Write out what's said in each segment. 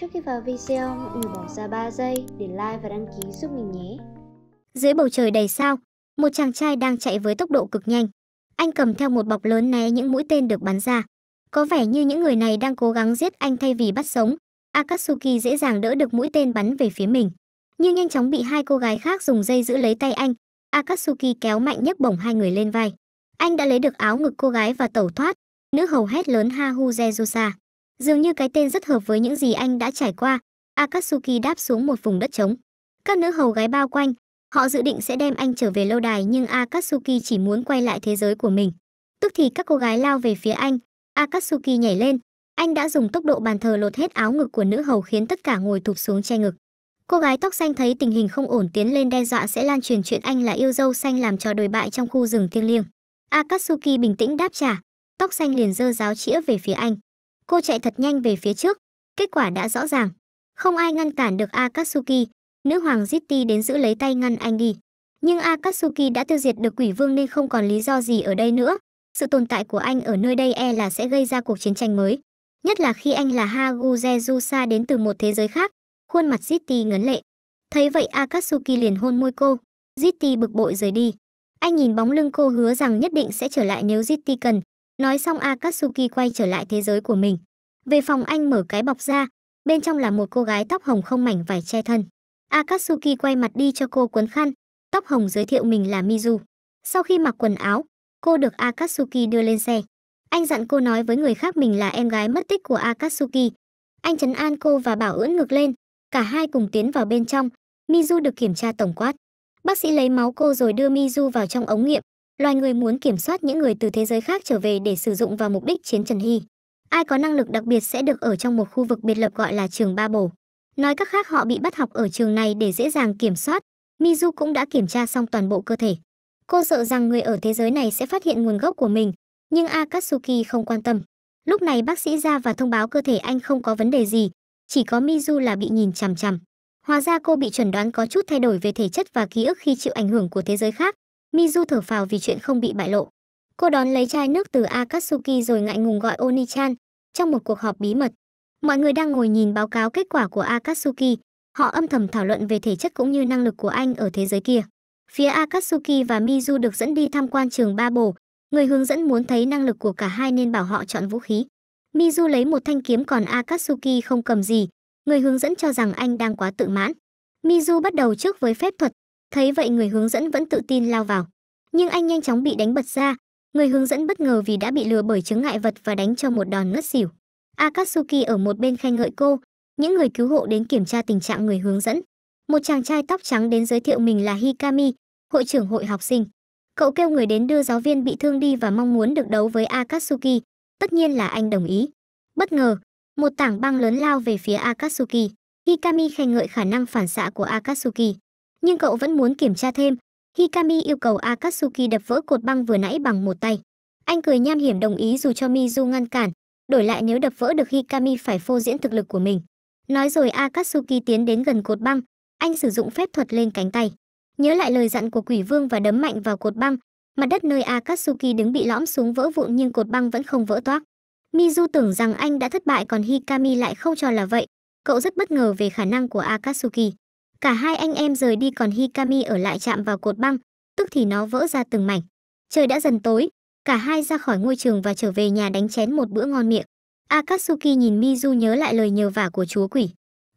Trước khi vào video, mọi người bỏ ra 3 giây để like và đăng ký giúp mình nhé. Dưới bầu trời đầy sao, một chàng trai đang chạy với tốc độ cực nhanh. Anh cầm theo một bọc lớn né những mũi tên được bắn ra. Có vẻ như những người này đang cố gắng giết anh thay vì bắt sống. Akatsuki dễ dàng đỡ được mũi tên bắn về phía mình. Nhưng nhanh chóng bị hai cô gái khác dùng dây giữ lấy tay anh. Akatsuki kéo mạnh nhấc bổng hai người lên vai. Anh đã lấy được áo ngực cô gái và tẩu thoát. Nữ hầu hét lớn ha hu Jezusa. Dường như cái tên rất hợp với những gì anh đã trải qua. Akatsuki đáp xuống một vùng đất trống. Các nữ hầu gái bao quanh, họ dự định sẽ đem anh trở về lâu đài nhưng Akatsuki chỉ muốn quay lại thế giới của mình. Tức thì các cô gái lao về phía anh, Akatsuki nhảy lên, anh đã dùng tốc độ bàn thờ lột hết áo ngực của nữ hầu khiến tất cả ngồi thụp xuống che ngực. Cô gái tóc xanh thấy tình hình không ổn tiến lên đe dọa sẽ lan truyền chuyện anh là yêu dâu xanh làm trò đồi bại trong khu rừng thiêng liêng akatsuki bình tĩnh đáp trả tóc xanh liền dơ giáo chĩa về phía anh cô chạy thật nhanh về phía trước kết quả đã rõ ràng không ai ngăn cản được akatsuki nữ hoàng zitti đến giữ lấy tay ngăn anh đi nhưng akatsuki đã tiêu diệt được quỷ vương nên không còn lý do gì ở đây nữa sự tồn tại của anh ở nơi đây e là sẽ gây ra cuộc chiến tranh mới nhất là khi anh là haguze đến từ một thế giới khác khuôn mặt zitti ngấn lệ thấy vậy akatsuki liền hôn môi cô zitti bực bội rời đi anh nhìn bóng lưng cô hứa rằng nhất định sẽ trở lại nếu Jitty cần. Nói xong Akatsuki quay trở lại thế giới của mình. Về phòng anh mở cái bọc ra, bên trong là một cô gái tóc hồng không mảnh vải che thân. Akatsuki quay mặt đi cho cô quấn khăn, tóc hồng giới thiệu mình là Mizu. Sau khi mặc quần áo, cô được Akatsuki đưa lên xe. Anh dặn cô nói với người khác mình là em gái mất tích của Akatsuki. Anh chấn an cô và bảo ưỡn ngực lên, cả hai cùng tiến vào bên trong. Mizu được kiểm tra tổng quát. Bác sĩ lấy máu cô rồi đưa Mizu vào trong ống nghiệm. Loài người muốn kiểm soát những người từ thế giới khác trở về để sử dụng vào mục đích chiến Trần Hy. Ai có năng lực đặc biệt sẽ được ở trong một khu vực biệt lập gọi là trường Ba Bổ. Nói cách khác họ bị bắt học ở trường này để dễ dàng kiểm soát. Mizu cũng đã kiểm tra xong toàn bộ cơ thể. Cô sợ rằng người ở thế giới này sẽ phát hiện nguồn gốc của mình, nhưng Akatsuki không quan tâm. Lúc này bác sĩ ra và thông báo cơ thể anh không có vấn đề gì, chỉ có Mizu là bị nhìn chằm chằm. Hóa ra cô bị chuẩn đoán có chút thay đổi về thể chất và ký ức khi chịu ảnh hưởng của thế giới khác. Mizu thở phào vì chuyện không bị bại lộ. Cô đón lấy chai nước từ Akatsuki rồi ngại ngùng gọi oni trong một cuộc họp bí mật. Mọi người đang ngồi nhìn báo cáo kết quả của Akatsuki, họ âm thầm thảo luận về thể chất cũng như năng lực của anh ở thế giới kia. Phía Akatsuki và Mizu được dẫn đi tham quan trường Ba Bổ, người hướng dẫn muốn thấy năng lực của cả hai nên bảo họ chọn vũ khí. Mizu lấy một thanh kiếm còn Akatsuki không cầm gì, người hướng dẫn cho rằng anh đang quá tự mãn. Mizu bắt đầu trước với phép thuật, thấy vậy người hướng dẫn vẫn tự tin lao vào. Nhưng anh nhanh chóng bị đánh bật ra, người hướng dẫn bất ngờ vì đã bị lừa bởi chứng ngại vật và đánh cho một đòn ngất xỉu. Akatsuki ở một bên khen ngợi cô, những người cứu hộ đến kiểm tra tình trạng người hướng dẫn. Một chàng trai tóc trắng đến giới thiệu mình là Hikami, hội trưởng hội học sinh. Cậu kêu người đến đưa giáo viên bị thương đi và mong muốn được đấu với Akatsuki, tất nhiên là anh đồng ý. Bất ngờ, một tảng băng lớn lao về phía Akatsuki. Hikami khen ngợi khả năng phản xạ của Akatsuki. Nhưng cậu vẫn muốn kiểm tra thêm. Hikami yêu cầu Akatsuki đập vỡ cột băng vừa nãy bằng một tay. Anh cười nham hiểm đồng ý dù cho Mizu ngăn cản. Đổi lại nếu đập vỡ được Hikami phải phô diễn thực lực của mình. Nói rồi Akatsuki tiến đến gần cột băng. Anh sử dụng phép thuật lên cánh tay. Nhớ lại lời dặn của quỷ vương và đấm mạnh vào cột băng. Mặt đất nơi Akatsuki đứng bị lõm xuống vỡ vụn nhưng cột băng vẫn không vỡ toác. Mizu tưởng rằng anh đã thất bại còn Hikami lại không cho là vậy. Cậu rất bất ngờ về khả năng của Akatsuki. Cả hai anh em rời đi còn Hikami ở lại chạm vào cột băng, tức thì nó vỡ ra từng mảnh. Trời đã dần tối, cả hai ra khỏi ngôi trường và trở về nhà đánh chén một bữa ngon miệng. Akatsuki nhìn Mizu nhớ lại lời nhờ vả của chúa quỷ.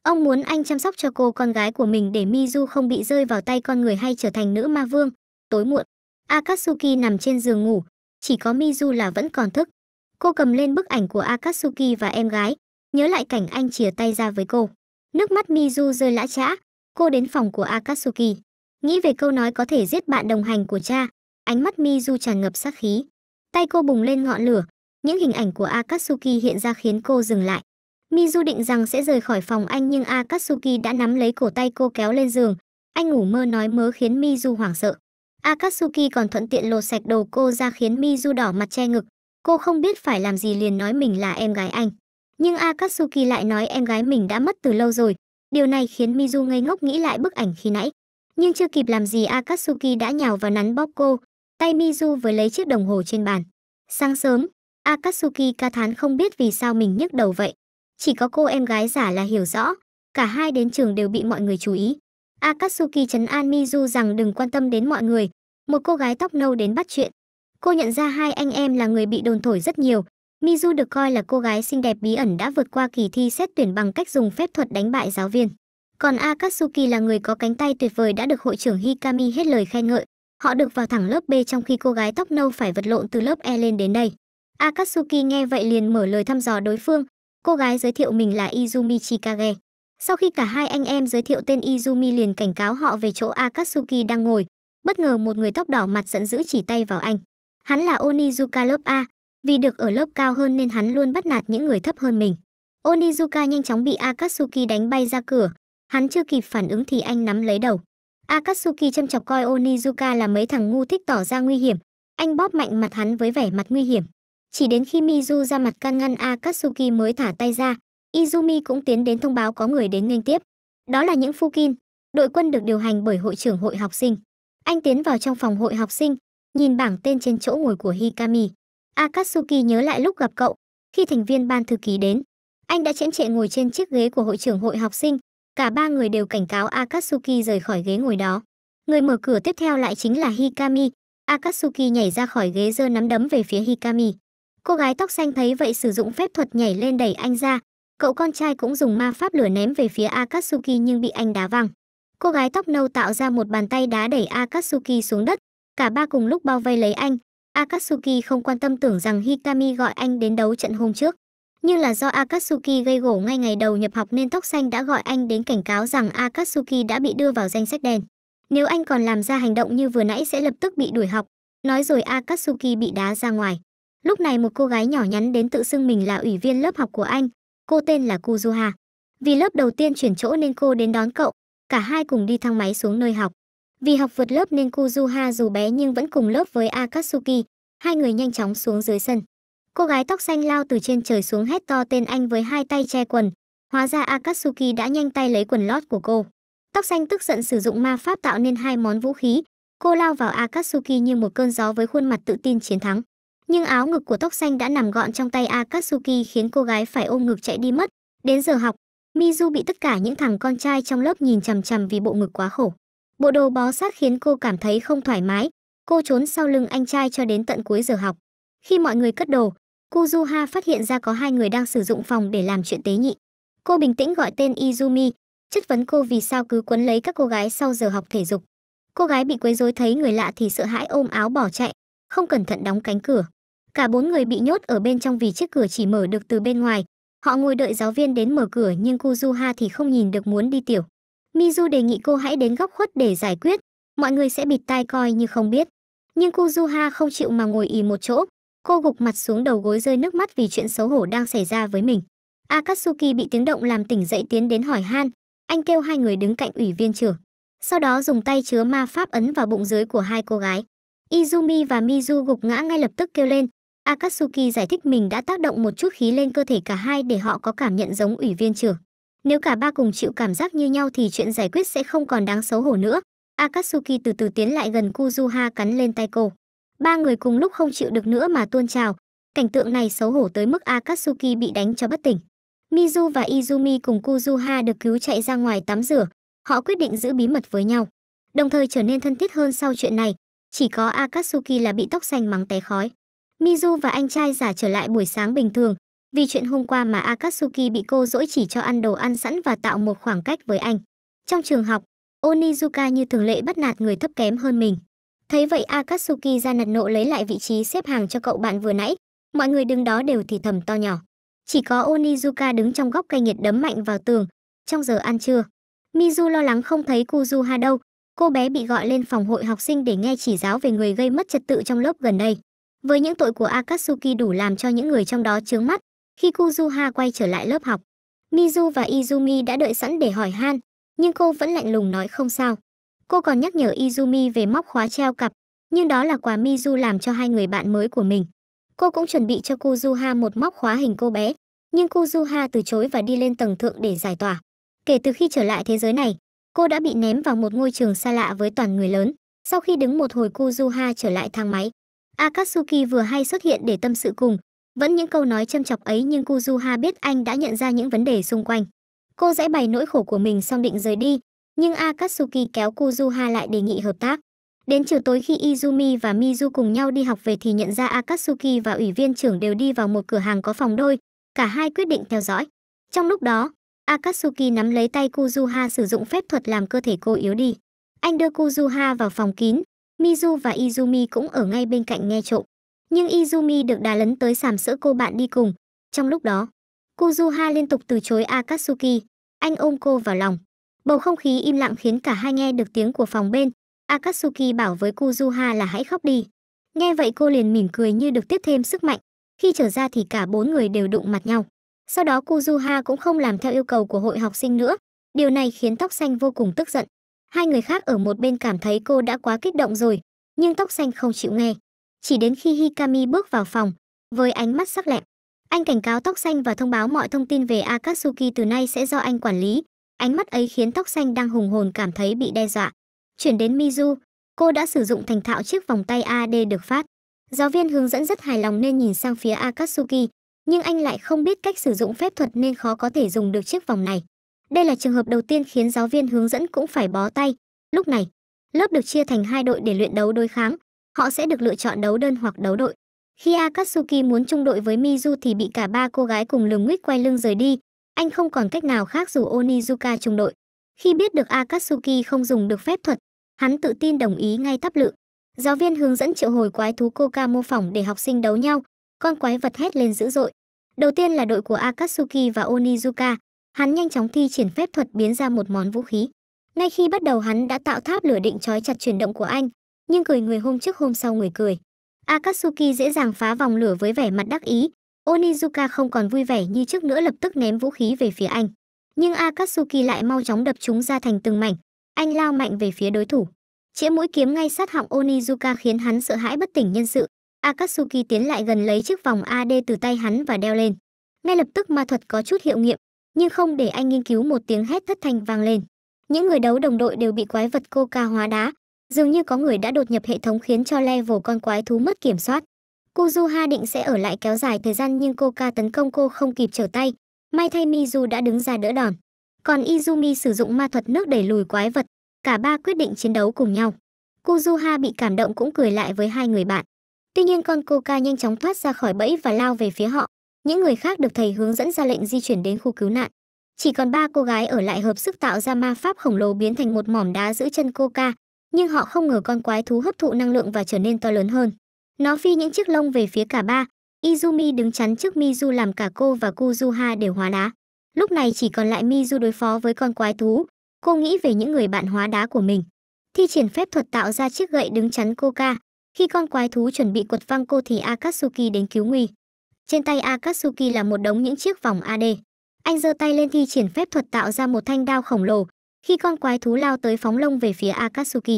Ông muốn anh chăm sóc cho cô con gái của mình để Mizu không bị rơi vào tay con người hay trở thành nữ ma vương. Tối muộn, Akatsuki nằm trên giường ngủ, chỉ có Mizu là vẫn còn thức. Cô cầm lên bức ảnh của Akatsuki và em gái, nhớ lại cảnh anh chìa tay ra với cô. Nước mắt Mizu rơi lã chã, cô đến phòng của Akatsuki. Nghĩ về câu nói có thể giết bạn đồng hành của cha, ánh mắt Mizu tràn ngập sát khí. Tay cô bùng lên ngọn lửa, những hình ảnh của Akatsuki hiện ra khiến cô dừng lại. Mizu định rằng sẽ rời khỏi phòng anh nhưng Akatsuki đã nắm lấy cổ tay cô kéo lên giường. Anh ngủ mơ nói mớ khiến Mizu hoảng sợ. Akatsuki còn thuận tiện lột sạch đồ cô ra khiến Mizu đỏ mặt che ngực, cô không biết phải làm gì liền nói mình là em gái anh. Nhưng Akatsuki lại nói em gái mình đã mất từ lâu rồi. Điều này khiến Mizu ngây ngốc nghĩ lại bức ảnh khi nãy. Nhưng chưa kịp làm gì Akatsuki đã nhào vào nắn bóp cô. Tay Mizu với lấy chiếc đồng hồ trên bàn. Sáng sớm, Akatsuki ca thán không biết vì sao mình nhức đầu vậy. Chỉ có cô em gái giả là hiểu rõ. Cả hai đến trường đều bị mọi người chú ý. Akatsuki chấn an Mizu rằng đừng quan tâm đến mọi người. Một cô gái tóc nâu đến bắt chuyện cô nhận ra hai anh em là người bị đồn thổi rất nhiều. Mizu được coi là cô gái xinh đẹp bí ẩn đã vượt qua kỳ thi xét tuyển bằng cách dùng phép thuật đánh bại giáo viên. Còn Akatsuki là người có cánh tay tuyệt vời đã được hội trưởng Hikami hết lời khen ngợi. Họ được vào thẳng lớp B trong khi cô gái tóc nâu phải vật lộn từ lớp E lên đến đây. Akatsuki nghe vậy liền mở lời thăm dò đối phương. Cô gái giới thiệu mình là Izumi Chikage. Sau khi cả hai anh em giới thiệu tên Izumi liền cảnh cáo họ về chỗ Akatsuki đang ngồi, bất ngờ một người tóc đỏ mặt giận dữ chỉ tay vào anh. Hắn là Onizuka lớp A, vì được ở lớp cao hơn nên hắn luôn bắt nạt những người thấp hơn mình. Onizuka nhanh chóng bị Akatsuki đánh bay ra cửa, hắn chưa kịp phản ứng thì anh nắm lấy đầu. Akatsuki châm chọc coi Onizuka là mấy thằng ngu thích tỏ ra nguy hiểm, anh bóp mạnh mặt hắn với vẻ mặt nguy hiểm. Chỉ đến khi Mizu ra mặt can ngăn Akatsuki mới thả tay ra, Izumi cũng tiến đến thông báo có người đến nghênh tiếp. Đó là những Fukin, đội quân được điều hành bởi hội trưởng hội học sinh. Anh tiến vào trong phòng hội học sinh, nhìn bảng tên trên chỗ ngồi của Hikami. Akatsuki nhớ lại lúc gặp cậu, khi thành viên ban thư ký đến. Anh đã chễm trệ ngồi trên chiếc ghế của hội trưởng hội học sinh, cả ba người đều cảnh cáo Akatsuki rời khỏi ghế ngồi đó. Người mở cửa tiếp theo lại chính là Hikami. Akatsuki nhảy ra khỏi ghế giơ nắm đấm về phía Hikami. Cô gái tóc xanh thấy vậy sử dụng phép thuật nhảy lên đẩy anh ra. Cậu con trai cũng dùng ma pháp lửa ném về phía Akatsuki nhưng bị anh đá văng. Cô gái tóc nâu tạo ra một bàn tay đá đẩy Akatsuki xuống đất, Cả ba cùng lúc bao vây lấy anh. Akatsuki không quan tâm tưởng rằng Hikami gọi anh đến đấu trận hôm trước. Nhưng là do Akatsuki gây gổ ngay ngày đầu nhập học nên tóc xanh đã gọi anh đến cảnh cáo rằng Akatsuki đã bị đưa vào danh sách đen. Nếu anh còn làm ra hành động như vừa nãy sẽ lập tức bị đuổi học. Nói rồi Akatsuki bị đá ra ngoài. Lúc này một cô gái nhỏ nhắn đến tự xưng mình là ủy viên lớp học của anh. Cô tên là Kuzuha. Vì lớp đầu tiên chuyển chỗ nên cô đến đón cậu. Cả hai cùng đi thang máy xuống nơi học. Vì học vượt lớp nên Kuzuha dù bé nhưng vẫn cùng lớp với Akatsuki, hai người nhanh chóng xuống dưới sân. Cô gái tóc xanh lao từ trên trời xuống hét to tên anh với hai tay che quần. Hóa ra Akatsuki đã nhanh tay lấy quần lót của cô. Tóc xanh tức giận sử dụng ma pháp tạo nên hai món vũ khí. Cô lao vào Akatsuki như một cơn gió với khuôn mặt tự tin chiến thắng. Nhưng áo ngực của tóc xanh đã nằm gọn trong tay Akatsuki khiến cô gái phải ôm ngực chạy đi mất. Đến giờ học, Mizu bị tất cả những thằng con trai trong lớp nhìn chằm chằm vì bộ ngực quá khổ. Bộ đồ bó sát khiến cô cảm thấy không thoải mái, cô trốn sau lưng anh trai cho đến tận cuối giờ học. Khi mọi người cất đồ, Ku phát hiện ra có hai người đang sử dụng phòng để làm chuyện tế nhị. Cô bình tĩnh gọi tên Izumi, chất vấn cô vì sao cứ quấn lấy các cô gái sau giờ học thể dục. Cô gái bị quấy rối thấy người lạ thì sợ hãi ôm áo bỏ chạy, không cẩn thận đóng cánh cửa. Cả bốn người bị nhốt ở bên trong vì chiếc cửa chỉ mở được từ bên ngoài. Họ ngồi đợi giáo viên đến mở cửa nhưng Ku thì không nhìn được muốn đi tiểu. Mizu đề nghị cô hãy đến góc khuất để giải quyết, mọi người sẽ bịt tai coi như không biết. Nhưng Kuzuha không chịu mà ngồi ì một chỗ, cô gục mặt xuống đầu gối rơi nước mắt vì chuyện xấu hổ đang xảy ra với mình. Akatsuki bị tiếng động làm tỉnh dậy tiến đến hỏi Han, anh kêu hai người đứng cạnh ủy viên trưởng. Sau đó dùng tay chứa ma pháp ấn vào bụng dưới của hai cô gái. Izumi và Mizu gục ngã ngay lập tức kêu lên. Akatsuki giải thích mình đã tác động một chút khí lên cơ thể cả hai để họ có cảm nhận giống ủy viên trưởng. Nếu cả ba cùng chịu cảm giác như nhau thì chuyện giải quyết sẽ không còn đáng xấu hổ nữa. Akatsuki từ từ tiến lại gần Kuzuha cắn lên tay cô. Ba người cùng lúc không chịu được nữa mà tuôn trào. Cảnh tượng này xấu hổ tới mức Akatsuki bị đánh cho bất tỉnh. Mizu và Izumi cùng Kuzuha được cứu chạy ra ngoài tắm rửa. Họ quyết định giữ bí mật với nhau. Đồng thời trở nên thân thiết hơn sau chuyện này. Chỉ có Akatsuki là bị tóc xanh mắng té khói. Mizu và anh trai giả trở lại buổi sáng bình thường, vì chuyện hôm qua mà Akatsuki bị cô dỗi chỉ cho ăn đồ ăn sẵn và tạo một khoảng cách với anh. Trong trường học, Onizuka như thường lệ bắt nạt người thấp kém hơn mình. Thấy vậy Akatsuki ra nạt nộ lấy lại vị trí xếp hàng cho cậu bạn vừa nãy. Mọi người đứng đó đều thì thầm to nhỏ. Chỉ có Onizuka đứng trong góc cây nhiệt đấm mạnh vào tường. Trong giờ ăn trưa, Mizu lo lắng không thấy Kuzuha đâu. Cô bé bị gọi lên phòng hội học sinh để nghe chỉ giáo về người gây mất trật tự trong lớp gần đây. Với những tội của Akatsuki đủ làm cho những người trong đó chướng mắt, khi Kuzuha quay trở lại lớp học, Mizu và Izumi đã đợi sẵn để hỏi han, nhưng cô vẫn lạnh lùng nói không sao. Cô còn nhắc nhở Izumi về móc khóa treo cặp, nhưng đó là quà Mizu làm cho hai người bạn mới của mình. Cô cũng chuẩn bị cho Kuzuha một móc khóa hình cô bé, nhưng Kuzuha từ chối và đi lên tầng thượng để giải tỏa. Kể từ khi trở lại thế giới này, cô đã bị ném vào một ngôi trường xa lạ với toàn người lớn. Sau khi đứng một hồi Kuzuha trở lại thang máy, Akatsuki vừa hay xuất hiện để tâm sự cùng, vẫn những câu nói châm chọc ấy nhưng Kuzuha biết anh đã nhận ra những vấn đề xung quanh. Cô dãy bày nỗi khổ của mình xong định rời đi, nhưng Akatsuki kéo Kuzuha lại đề nghị hợp tác. Đến chiều tối khi Izumi và Mizu cùng nhau đi học về thì nhận ra Akatsuki và ủy viên trưởng đều đi vào một cửa hàng có phòng đôi, cả hai quyết định theo dõi. Trong lúc đó, Akatsuki nắm lấy tay Kuzuha sử dụng phép thuật làm cơ thể cô yếu đi. Anh đưa Kuzuha vào phòng kín, Mizu và Izumi cũng ở ngay bên cạnh nghe trộm. Nhưng Izumi được đá lấn tới sàm sỡ cô bạn đi cùng. Trong lúc đó, Kuzuha liên tục từ chối Akatsuki. Anh ôm cô vào lòng. Bầu không khí im lặng khiến cả hai nghe được tiếng của phòng bên. Akatsuki bảo với Kuzuha là hãy khóc đi. Nghe vậy cô liền mỉm cười như được tiếp thêm sức mạnh. Khi trở ra thì cả bốn người đều đụng mặt nhau. Sau đó Kuzuha cũng không làm theo yêu cầu của hội học sinh nữa. Điều này khiến tóc xanh vô cùng tức giận. Hai người khác ở một bên cảm thấy cô đã quá kích động rồi, nhưng tóc xanh không chịu nghe. Chỉ đến khi Hikami bước vào phòng, với ánh mắt sắc lẹm, anh cảnh cáo tóc xanh và thông báo mọi thông tin về Akatsuki từ nay sẽ do anh quản lý. Ánh mắt ấy khiến tóc xanh đang hùng hồn cảm thấy bị đe dọa. Chuyển đến Mizu, cô đã sử dụng thành thạo chiếc vòng tay AD được phát. Giáo viên hướng dẫn rất hài lòng nên nhìn sang phía Akatsuki, nhưng anh lại không biết cách sử dụng phép thuật nên khó có thể dùng được chiếc vòng này. Đây là trường hợp đầu tiên khiến giáo viên hướng dẫn cũng phải bó tay. Lúc này, lớp được chia thành hai đội để luyện đấu đối kháng họ sẽ được lựa chọn đấu đơn hoặc đấu đội. Khi Akatsuki muốn chung đội với Mizu thì bị cả ba cô gái cùng lường nguyết quay lưng rời đi, anh không còn cách nào khác dù Onizuka chung đội. Khi biết được Akatsuki không dùng được phép thuật, hắn tự tin đồng ý ngay tắp lự. Giáo viên hướng dẫn triệu hồi quái thú Koka mô phỏng để học sinh đấu nhau, con quái vật hét lên dữ dội. Đầu tiên là đội của Akatsuki và Onizuka, hắn nhanh chóng thi triển phép thuật biến ra một món vũ khí. Ngay khi bắt đầu hắn đã tạo tháp lửa định trói chặt chuyển động của anh, nhưng cười người hôm trước hôm sau người cười. Akatsuki dễ dàng phá vòng lửa với vẻ mặt đắc ý, Onizuka không còn vui vẻ như trước nữa lập tức ném vũ khí về phía anh. Nhưng Akatsuki lại mau chóng đập chúng ra thành từng mảnh, anh lao mạnh về phía đối thủ. Chĩa mũi kiếm ngay sát họng Onizuka khiến hắn sợ hãi bất tỉnh nhân sự. Akatsuki tiến lại gần lấy chiếc vòng AD từ tay hắn và đeo lên. Ngay lập tức ma thuật có chút hiệu nghiệm, nhưng không để anh nghiên cứu một tiếng hét thất thanh vang lên. Những người đấu đồng đội đều bị quái vật coca hóa đá, dường như có người đã đột nhập hệ thống khiến cho level con quái thú mất kiểm soát kuzuha định sẽ ở lại kéo dài thời gian nhưng cô tấn công cô không kịp trở tay may thay mizu đã đứng ra đỡ đòn còn izumi sử dụng ma thuật nước đẩy lùi quái vật cả ba quyết định chiến đấu cùng nhau kuzuha bị cảm động cũng cười lại với hai người bạn tuy nhiên con cô nhanh chóng thoát ra khỏi bẫy và lao về phía họ những người khác được thầy hướng dẫn ra lệnh di chuyển đến khu cứu nạn chỉ còn ba cô gái ở lại hợp sức tạo ra ma pháp khổng lồ biến thành một mỏm đá giữ chân cô nhưng họ không ngờ con quái thú hấp thụ năng lượng và trở nên to lớn hơn. Nó phi những chiếc lông về phía cả ba, Izumi đứng chắn trước Mizu làm cả cô và Kuzuha đều hóa đá. Lúc này chỉ còn lại Mizu đối phó với con quái thú, cô nghĩ về những người bạn hóa đá của mình. Thi triển phép thuật tạo ra chiếc gậy đứng chắn cô ca. Khi con quái thú chuẩn bị quật văng cô thì Akatsuki đến cứu nguy. Trên tay Akatsuki là một đống những chiếc vòng AD. Anh giơ tay lên thi triển phép thuật tạo ra một thanh đao khổng lồ, khi con quái thú lao tới phóng lông về phía Akatsuki.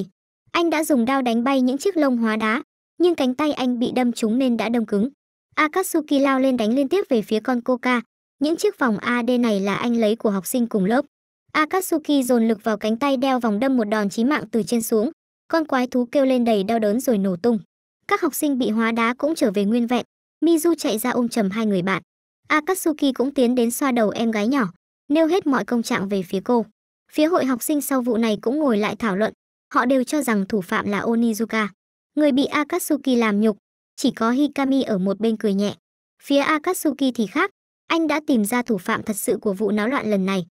Anh đã dùng đao đánh bay những chiếc lông hóa đá, nhưng cánh tay anh bị đâm trúng nên đã đông cứng. Akatsuki lao lên đánh liên tiếp về phía con Coca. Những chiếc vòng AD này là anh lấy của học sinh cùng lớp. Akatsuki dồn lực vào cánh tay đeo vòng đâm một đòn chí mạng từ trên xuống. Con quái thú kêu lên đầy đau đớn rồi nổ tung. Các học sinh bị hóa đá cũng trở về nguyên vẹn. Mizu chạy ra ôm chầm hai người bạn. Akatsuki cũng tiến đến xoa đầu em gái nhỏ, nêu hết mọi công trạng về phía cô. Phía hội học sinh sau vụ này cũng ngồi lại thảo luận, họ đều cho rằng thủ phạm là Onizuka. Người bị Akatsuki làm nhục, chỉ có Hikami ở một bên cười nhẹ. Phía Akatsuki thì khác, anh đã tìm ra thủ phạm thật sự của vụ náo loạn lần này.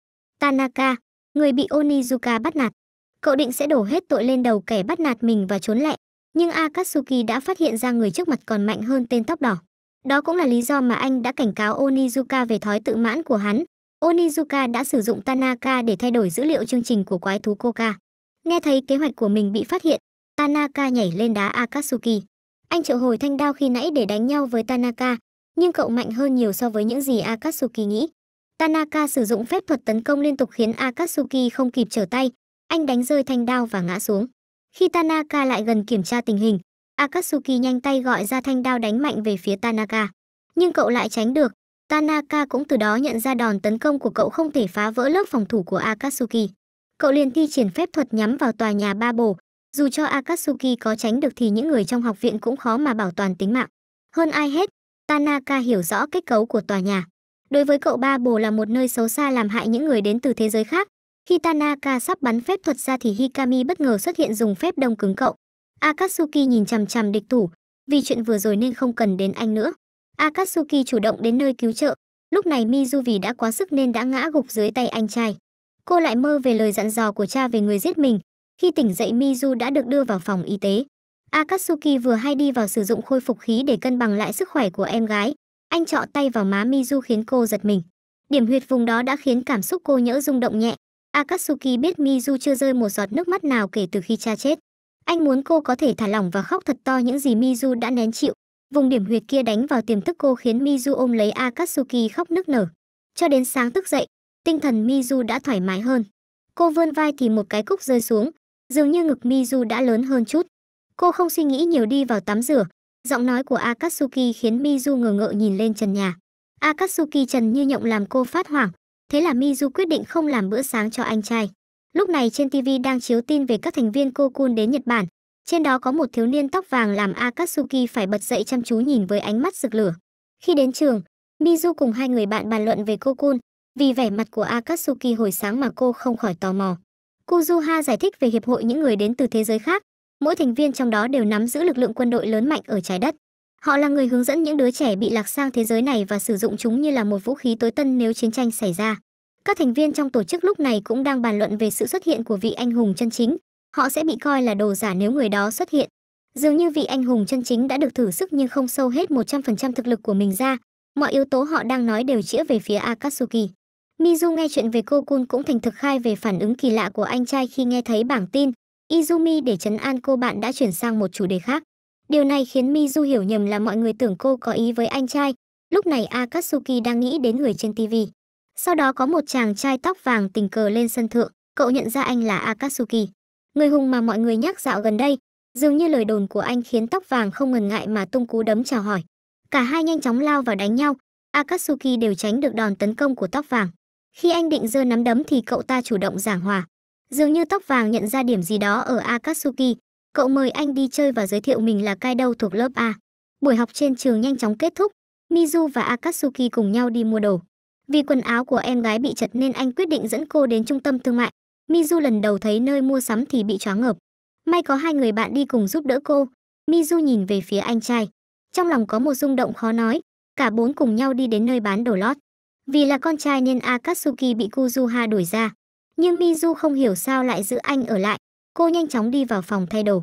Tanaka, người bị Onizuka bắt nạt. Cậu định sẽ đổ hết tội lên đầu kẻ bắt nạt mình và trốn lẹ, nhưng Akatsuki đã phát hiện ra người trước mặt còn mạnh hơn tên tóc đỏ. Đó cũng là lý do mà anh đã cảnh cáo Onizuka về thói tự mãn của hắn, Onizuka đã sử dụng Tanaka để thay đổi dữ liệu chương trình của quái thú Koka. Nghe thấy kế hoạch của mình bị phát hiện, Tanaka nhảy lên đá Akatsuki. Anh triệu hồi thanh đao khi nãy để đánh nhau với Tanaka, nhưng cậu mạnh hơn nhiều so với những gì Akatsuki nghĩ. Tanaka sử dụng phép thuật tấn công liên tục khiến Akatsuki không kịp trở tay, anh đánh rơi thanh đao và ngã xuống. Khi Tanaka lại gần kiểm tra tình hình, Akatsuki nhanh tay gọi ra thanh đao đánh mạnh về phía Tanaka. Nhưng cậu lại tránh được, Tanaka cũng từ đó nhận ra đòn tấn công của cậu không thể phá vỡ lớp phòng thủ của Akatsuki. Cậu liền thi triển phép thuật nhắm vào tòa nhà ba bồ. dù cho Akatsuki có tránh được thì những người trong học viện cũng khó mà bảo toàn tính mạng. Hơn ai hết, Tanaka hiểu rõ kết cấu của tòa nhà. Đối với cậu ba bồ là một nơi xấu xa làm hại những người đến từ thế giới khác. Khi Tanaka sắp bắn phép thuật ra thì Hikami bất ngờ xuất hiện dùng phép đông cứng cậu. Akatsuki nhìn chằm chằm địch thủ, vì chuyện vừa rồi nên không cần đến anh nữa. Akatsuki chủ động đến nơi cứu trợ. Lúc này Mizu vì đã quá sức nên đã ngã gục dưới tay anh trai. Cô lại mơ về lời dặn dò của cha về người giết mình. Khi tỉnh dậy Mizu đã được đưa vào phòng y tế. Akatsuki vừa hay đi vào sử dụng khôi phục khí để cân bằng lại sức khỏe của em gái. Anh trọ tay vào má Mizu khiến cô giật mình. Điểm huyệt vùng đó đã khiến cảm xúc cô nhỡ rung động nhẹ. Akatsuki biết Mizu chưa rơi một giọt nước mắt nào kể từ khi cha chết. Anh muốn cô có thể thả lỏng và khóc thật to những gì Mizu đã nén chịu. Vùng điểm huyệt kia đánh vào tiềm thức cô khiến Mizu ôm lấy Akatsuki khóc nức nở. Cho đến sáng thức dậy, tinh thần Mizu đã thoải mái hơn. Cô vươn vai thì một cái cúc rơi xuống, dường như ngực Mizu đã lớn hơn chút. Cô không suy nghĩ nhiều đi vào tắm rửa, giọng nói của Akatsuki khiến Mizu ngờ ngợ nhìn lên trần nhà. Akatsuki trần như nhộng làm cô phát hoảng, thế là Mizu quyết định không làm bữa sáng cho anh trai. Lúc này trên TV đang chiếu tin về các thành viên cô cun đến Nhật Bản, trên đó có một thiếu niên tóc vàng làm Akatsuki phải bật dậy chăm chú nhìn với ánh mắt rực lửa. Khi đến trường, Mizu cùng hai người bạn bàn luận về cô vì vẻ mặt của Akatsuki hồi sáng mà cô không khỏi tò mò. Kuzuha giải thích về hiệp hội những người đến từ thế giới khác, mỗi thành viên trong đó đều nắm giữ lực lượng quân đội lớn mạnh ở trái đất. Họ là người hướng dẫn những đứa trẻ bị lạc sang thế giới này và sử dụng chúng như là một vũ khí tối tân nếu chiến tranh xảy ra. Các thành viên trong tổ chức lúc này cũng đang bàn luận về sự xuất hiện của vị anh hùng chân chính, họ sẽ bị coi là đồ giả nếu người đó xuất hiện. Dường như vị anh hùng chân chính đã được thử sức nhưng không sâu hết 100% thực lực của mình ra, mọi yếu tố họ đang nói đều chĩa về phía Akatsuki. Mizu nghe chuyện về cô Kun cũng thành thực khai về phản ứng kỳ lạ của anh trai khi nghe thấy bảng tin. Izumi để chấn an cô bạn đã chuyển sang một chủ đề khác. Điều này khiến Mizu hiểu nhầm là mọi người tưởng cô có ý với anh trai. Lúc này Akatsuki đang nghĩ đến người trên TV. Sau đó có một chàng trai tóc vàng tình cờ lên sân thượng, cậu nhận ra anh là Akatsuki. Người hùng mà mọi người nhắc dạo gần đây, dường như lời đồn của anh khiến tóc vàng không ngần ngại mà tung cú đấm chào hỏi. Cả hai nhanh chóng lao vào đánh nhau, Akatsuki đều tránh được đòn tấn công của tóc vàng. Khi anh định giơ nắm đấm thì cậu ta chủ động giảng hòa. Dường như tóc vàng nhận ra điểm gì đó ở Akatsuki, cậu mời anh đi chơi và giới thiệu mình là cai Kaido thuộc lớp A. Buổi học trên trường nhanh chóng kết thúc, Mizu và Akatsuki cùng nhau đi mua đồ. Vì quần áo của em gái bị chật nên anh quyết định dẫn cô đến trung tâm thương mại. Mizu lần đầu thấy nơi mua sắm thì bị choáng ngợp. May có hai người bạn đi cùng giúp đỡ cô. Mizu nhìn về phía anh trai. Trong lòng có một rung động khó nói, cả bốn cùng nhau đi đến nơi bán đồ lót. Vì là con trai nên Akatsuki bị Kuzuha đuổi ra. Nhưng Mizu không hiểu sao lại giữ anh ở lại. Cô nhanh chóng đi vào phòng thay đồ.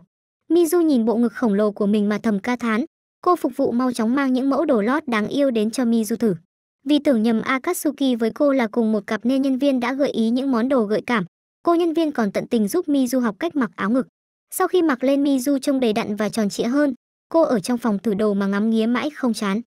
Mizu nhìn bộ ngực khổng lồ của mình mà thầm ca thán. Cô phục vụ mau chóng mang những mẫu đồ lót đáng yêu đến cho Mizu thử. Vì tưởng nhầm Akatsuki với cô là cùng một cặp nên nhân viên đã gợi ý những món đồ gợi cảm, Cô nhân viên còn tận tình giúp Mizu học cách mặc áo ngực. Sau khi mặc lên Mizu trông đầy đặn và tròn trịa hơn, cô ở trong phòng thử đồ mà ngắm nghía mãi không chán.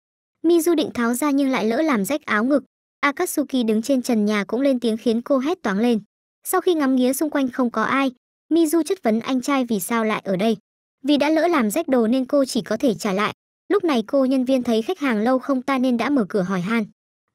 Mizu định tháo ra nhưng lại lỡ làm rách áo ngực. Akatsuki đứng trên trần nhà cũng lên tiếng khiến cô hét toáng lên. Sau khi ngắm nghía xung quanh không có ai, Mizu chất vấn anh trai vì sao lại ở đây. Vì đã lỡ làm rách đồ nên cô chỉ có thể trả lại. Lúc này cô nhân viên thấy khách hàng lâu không ta nên đã mở cửa hỏi han.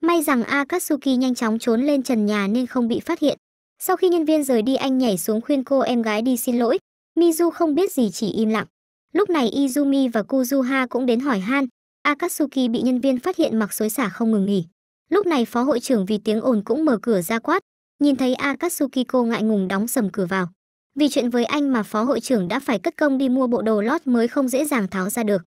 May rằng Akatsuki nhanh chóng trốn lên trần nhà nên không bị phát hiện. Sau khi nhân viên rời đi anh nhảy xuống khuyên cô em gái đi xin lỗi. Mizu không biết gì chỉ im lặng. Lúc này Izumi và Kuzuha cũng đến hỏi han. Akatsuki bị nhân viên phát hiện mặc xối xả không ngừng nghỉ. Lúc này phó hội trưởng vì tiếng ồn cũng mở cửa ra quát. Nhìn thấy Akatsuki cô ngại ngùng đóng sầm cửa vào. Vì chuyện với anh mà phó hội trưởng đã phải cất công đi mua bộ đồ lót mới không dễ dàng tháo ra được.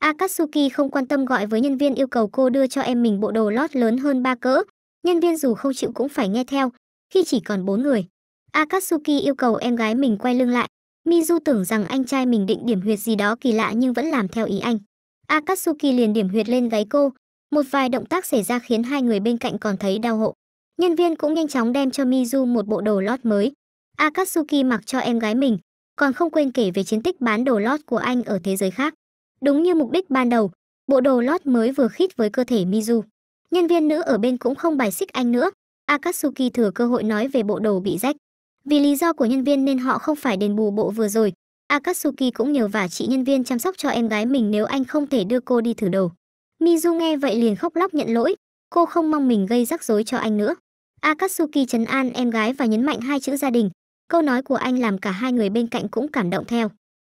Akatsuki không quan tâm gọi với nhân viên yêu cầu cô đưa cho em mình bộ đồ lót lớn hơn ba cỡ. Nhân viên dù không chịu cũng phải nghe theo, khi chỉ còn bốn người. Akatsuki yêu cầu em gái mình quay lưng lại. Mizu tưởng rằng anh trai mình định điểm huyệt gì đó kỳ lạ nhưng vẫn làm theo ý anh. Akatsuki liền điểm huyệt lên gáy cô. Một vài động tác xảy ra khiến hai người bên cạnh còn thấy đau hộ. Nhân viên cũng nhanh chóng đem cho Mizu một bộ đồ lót mới. Akatsuki mặc cho em gái mình, còn không quên kể về chiến tích bán đồ lót của anh ở thế giới khác. Đúng như mục đích ban đầu, bộ đồ lót mới vừa khít với cơ thể Mizu. Nhân viên nữ ở bên cũng không bài xích anh nữa, Akatsuki thừa cơ hội nói về bộ đồ bị rách. Vì lý do của nhân viên nên họ không phải đền bù bộ vừa rồi. Akatsuki cũng nhờ vả chị nhân viên chăm sóc cho em gái mình nếu anh không thể đưa cô đi thử đồ. Mizu nghe vậy liền khóc lóc nhận lỗi, cô không mong mình gây rắc rối cho anh nữa. Akatsuki trấn an em gái và nhấn mạnh hai chữ gia đình. Câu nói của anh làm cả hai người bên cạnh cũng cảm động theo.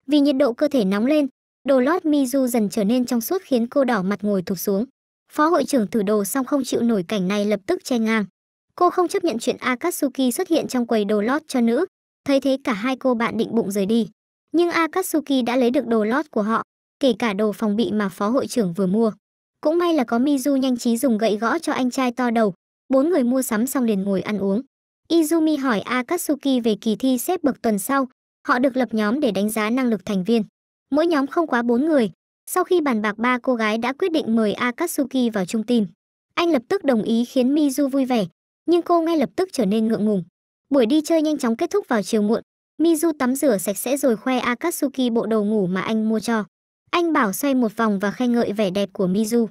Vì nhiệt độ cơ thể nóng lên, đồ lót Mizu dần trở nên trong suốt khiến cô đỏ mặt ngồi thụp xuống. Phó hội trưởng thử đồ xong không chịu nổi cảnh này lập tức che ngang. Cô không chấp nhận chuyện Akatsuki xuất hiện trong quầy đồ lót cho nữ. Thấy thế cả hai cô bạn định bụng rời đi. Nhưng Akatsuki đã lấy được đồ lót của họ, kể cả đồ phòng bị mà phó hội trưởng vừa mua. Cũng may là có Mizu nhanh trí dùng gậy gõ cho anh trai to đầu. Bốn người mua sắm xong liền ngồi ăn uống. Izumi hỏi Akatsuki về kỳ thi xếp bậc tuần sau. Họ được lập nhóm để đánh giá năng lực thành viên. Mỗi nhóm không quá bốn người. Sau khi bàn bạc ba cô gái đã quyết định mời Akatsuki vào trung tim. Anh lập tức đồng ý khiến Mizu vui vẻ, nhưng cô ngay lập tức trở nên ngượng ngùng buổi đi chơi nhanh chóng kết thúc vào chiều muộn mizu tắm rửa sạch sẽ rồi khoe akatsuki bộ đồ ngủ mà anh mua cho anh bảo xoay một vòng và khen ngợi vẻ đẹp của mizu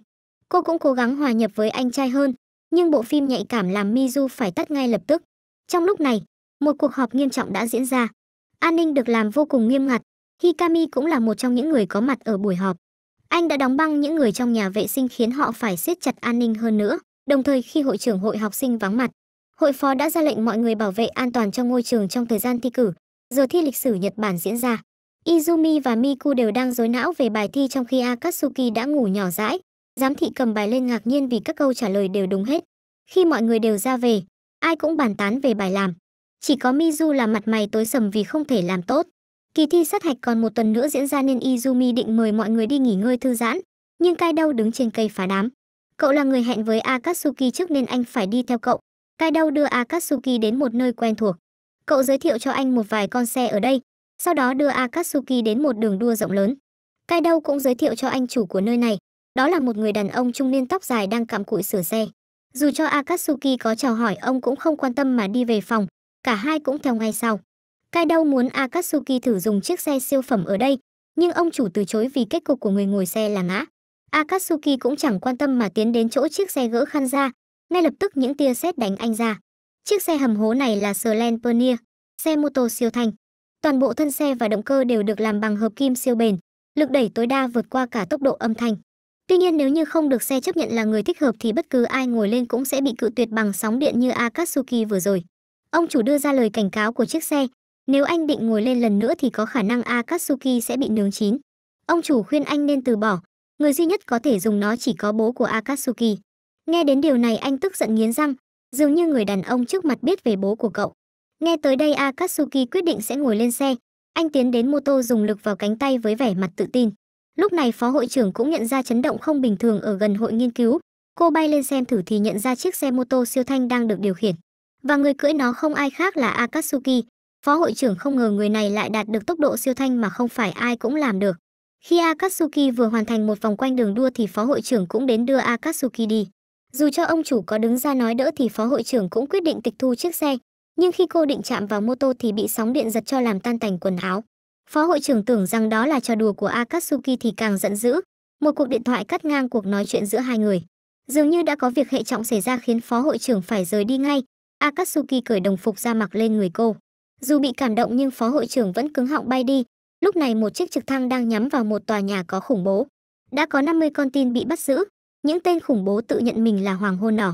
cô cũng cố gắng hòa nhập với anh trai hơn nhưng bộ phim nhạy cảm làm mizu phải tắt ngay lập tức trong lúc này một cuộc họp nghiêm trọng đã diễn ra an ninh được làm vô cùng nghiêm ngặt hikami cũng là một trong những người có mặt ở buổi họp anh đã đóng băng những người trong nhà vệ sinh khiến họ phải siết chặt an ninh hơn nữa Đồng thời khi hội trưởng hội học sinh vắng mặt, hội phó đã ra lệnh mọi người bảo vệ an toàn trong ngôi trường trong thời gian thi cử. Giờ thi lịch sử Nhật Bản diễn ra. Izumi và Miku đều đang rối não về bài thi trong khi Akatsuki đã ngủ nhỏ rãi. Giám thị cầm bài lên ngạc nhiên vì các câu trả lời đều đúng hết. Khi mọi người đều ra về, ai cũng bàn tán về bài làm. Chỉ có Mizu là mặt mày tối sầm vì không thể làm tốt. Kỳ thi sát hạch còn một tuần nữa diễn ra nên Izumi định mời mọi người đi nghỉ ngơi thư giãn, nhưng Kai đâu đứng trên cây phá đám. Cậu là người hẹn với Akatsuki trước nên anh phải đi theo cậu. Cái đâu đưa Akatsuki đến một nơi quen thuộc. Cậu giới thiệu cho anh một vài con xe ở đây, sau đó đưa Akatsuki đến một đường đua rộng lớn. Cái đâu cũng giới thiệu cho anh chủ của nơi này, đó là một người đàn ông trung niên tóc dài đang cặm cụi sửa xe. Dù cho Akatsuki có chào hỏi ông cũng không quan tâm mà đi về phòng, cả hai cũng theo ngay sau. Cái đâu muốn Akatsuki thử dùng chiếc xe siêu phẩm ở đây, nhưng ông chủ từ chối vì kết cục của người ngồi xe là ngã. Akatsuki cũng chẳng quan tâm mà tiến đến chỗ chiếc xe gỡ khăn ra, ngay lập tức những tia sét đánh anh ra. Chiếc xe hầm hố này là Sland Pioneer, xe mô tô siêu thanh. Toàn bộ thân xe và động cơ đều được làm bằng hợp kim siêu bền, lực đẩy tối đa vượt qua cả tốc độ âm thanh. Tuy nhiên nếu như không được xe chấp nhận là người thích hợp thì bất cứ ai ngồi lên cũng sẽ bị cự tuyệt bằng sóng điện như Akatsuki vừa rồi. Ông chủ đưa ra lời cảnh cáo của chiếc xe, nếu anh định ngồi lên lần nữa thì có khả năng Akatsuki sẽ bị nướng chín. Ông chủ khuyên anh nên từ bỏ, người duy nhất có thể dùng nó chỉ có bố của akatsuki nghe đến điều này anh tức giận nghiến răng dường như người đàn ông trước mặt biết về bố của cậu nghe tới đây akatsuki quyết định sẽ ngồi lên xe anh tiến đến mô tô dùng lực vào cánh tay với vẻ mặt tự tin lúc này phó hội trưởng cũng nhận ra chấn động không bình thường ở gần hội nghiên cứu cô bay lên xem thử thì nhận ra chiếc xe mô tô siêu thanh đang được điều khiển và người cưỡi nó không ai khác là akatsuki phó hội trưởng không ngờ người này lại đạt được tốc độ siêu thanh mà không phải ai cũng làm được khi Akatsuki vừa hoàn thành một vòng quanh đường đua thì phó hội trưởng cũng đến đưa Akatsuki đi. Dù cho ông chủ có đứng ra nói đỡ thì phó hội trưởng cũng quyết định tịch thu chiếc xe, nhưng khi cô định chạm vào mô tô thì bị sóng điện giật cho làm tan tành quần áo. Phó hội trưởng tưởng rằng đó là trò đùa của Akatsuki thì càng giận dữ. Một cuộc điện thoại cắt ngang cuộc nói chuyện giữa hai người. Dường như đã có việc hệ trọng xảy ra khiến phó hội trưởng phải rời đi ngay. Akatsuki cởi đồng phục ra mặc lên người cô. Dù bị cảm động nhưng phó hội trưởng vẫn cứng họng bay đi, Lúc này một chiếc trực thăng đang nhắm vào một tòa nhà có khủng bố. Đã có 50 con tin bị bắt giữ. Những tên khủng bố tự nhận mình là Hoàng Hôn Nỏ.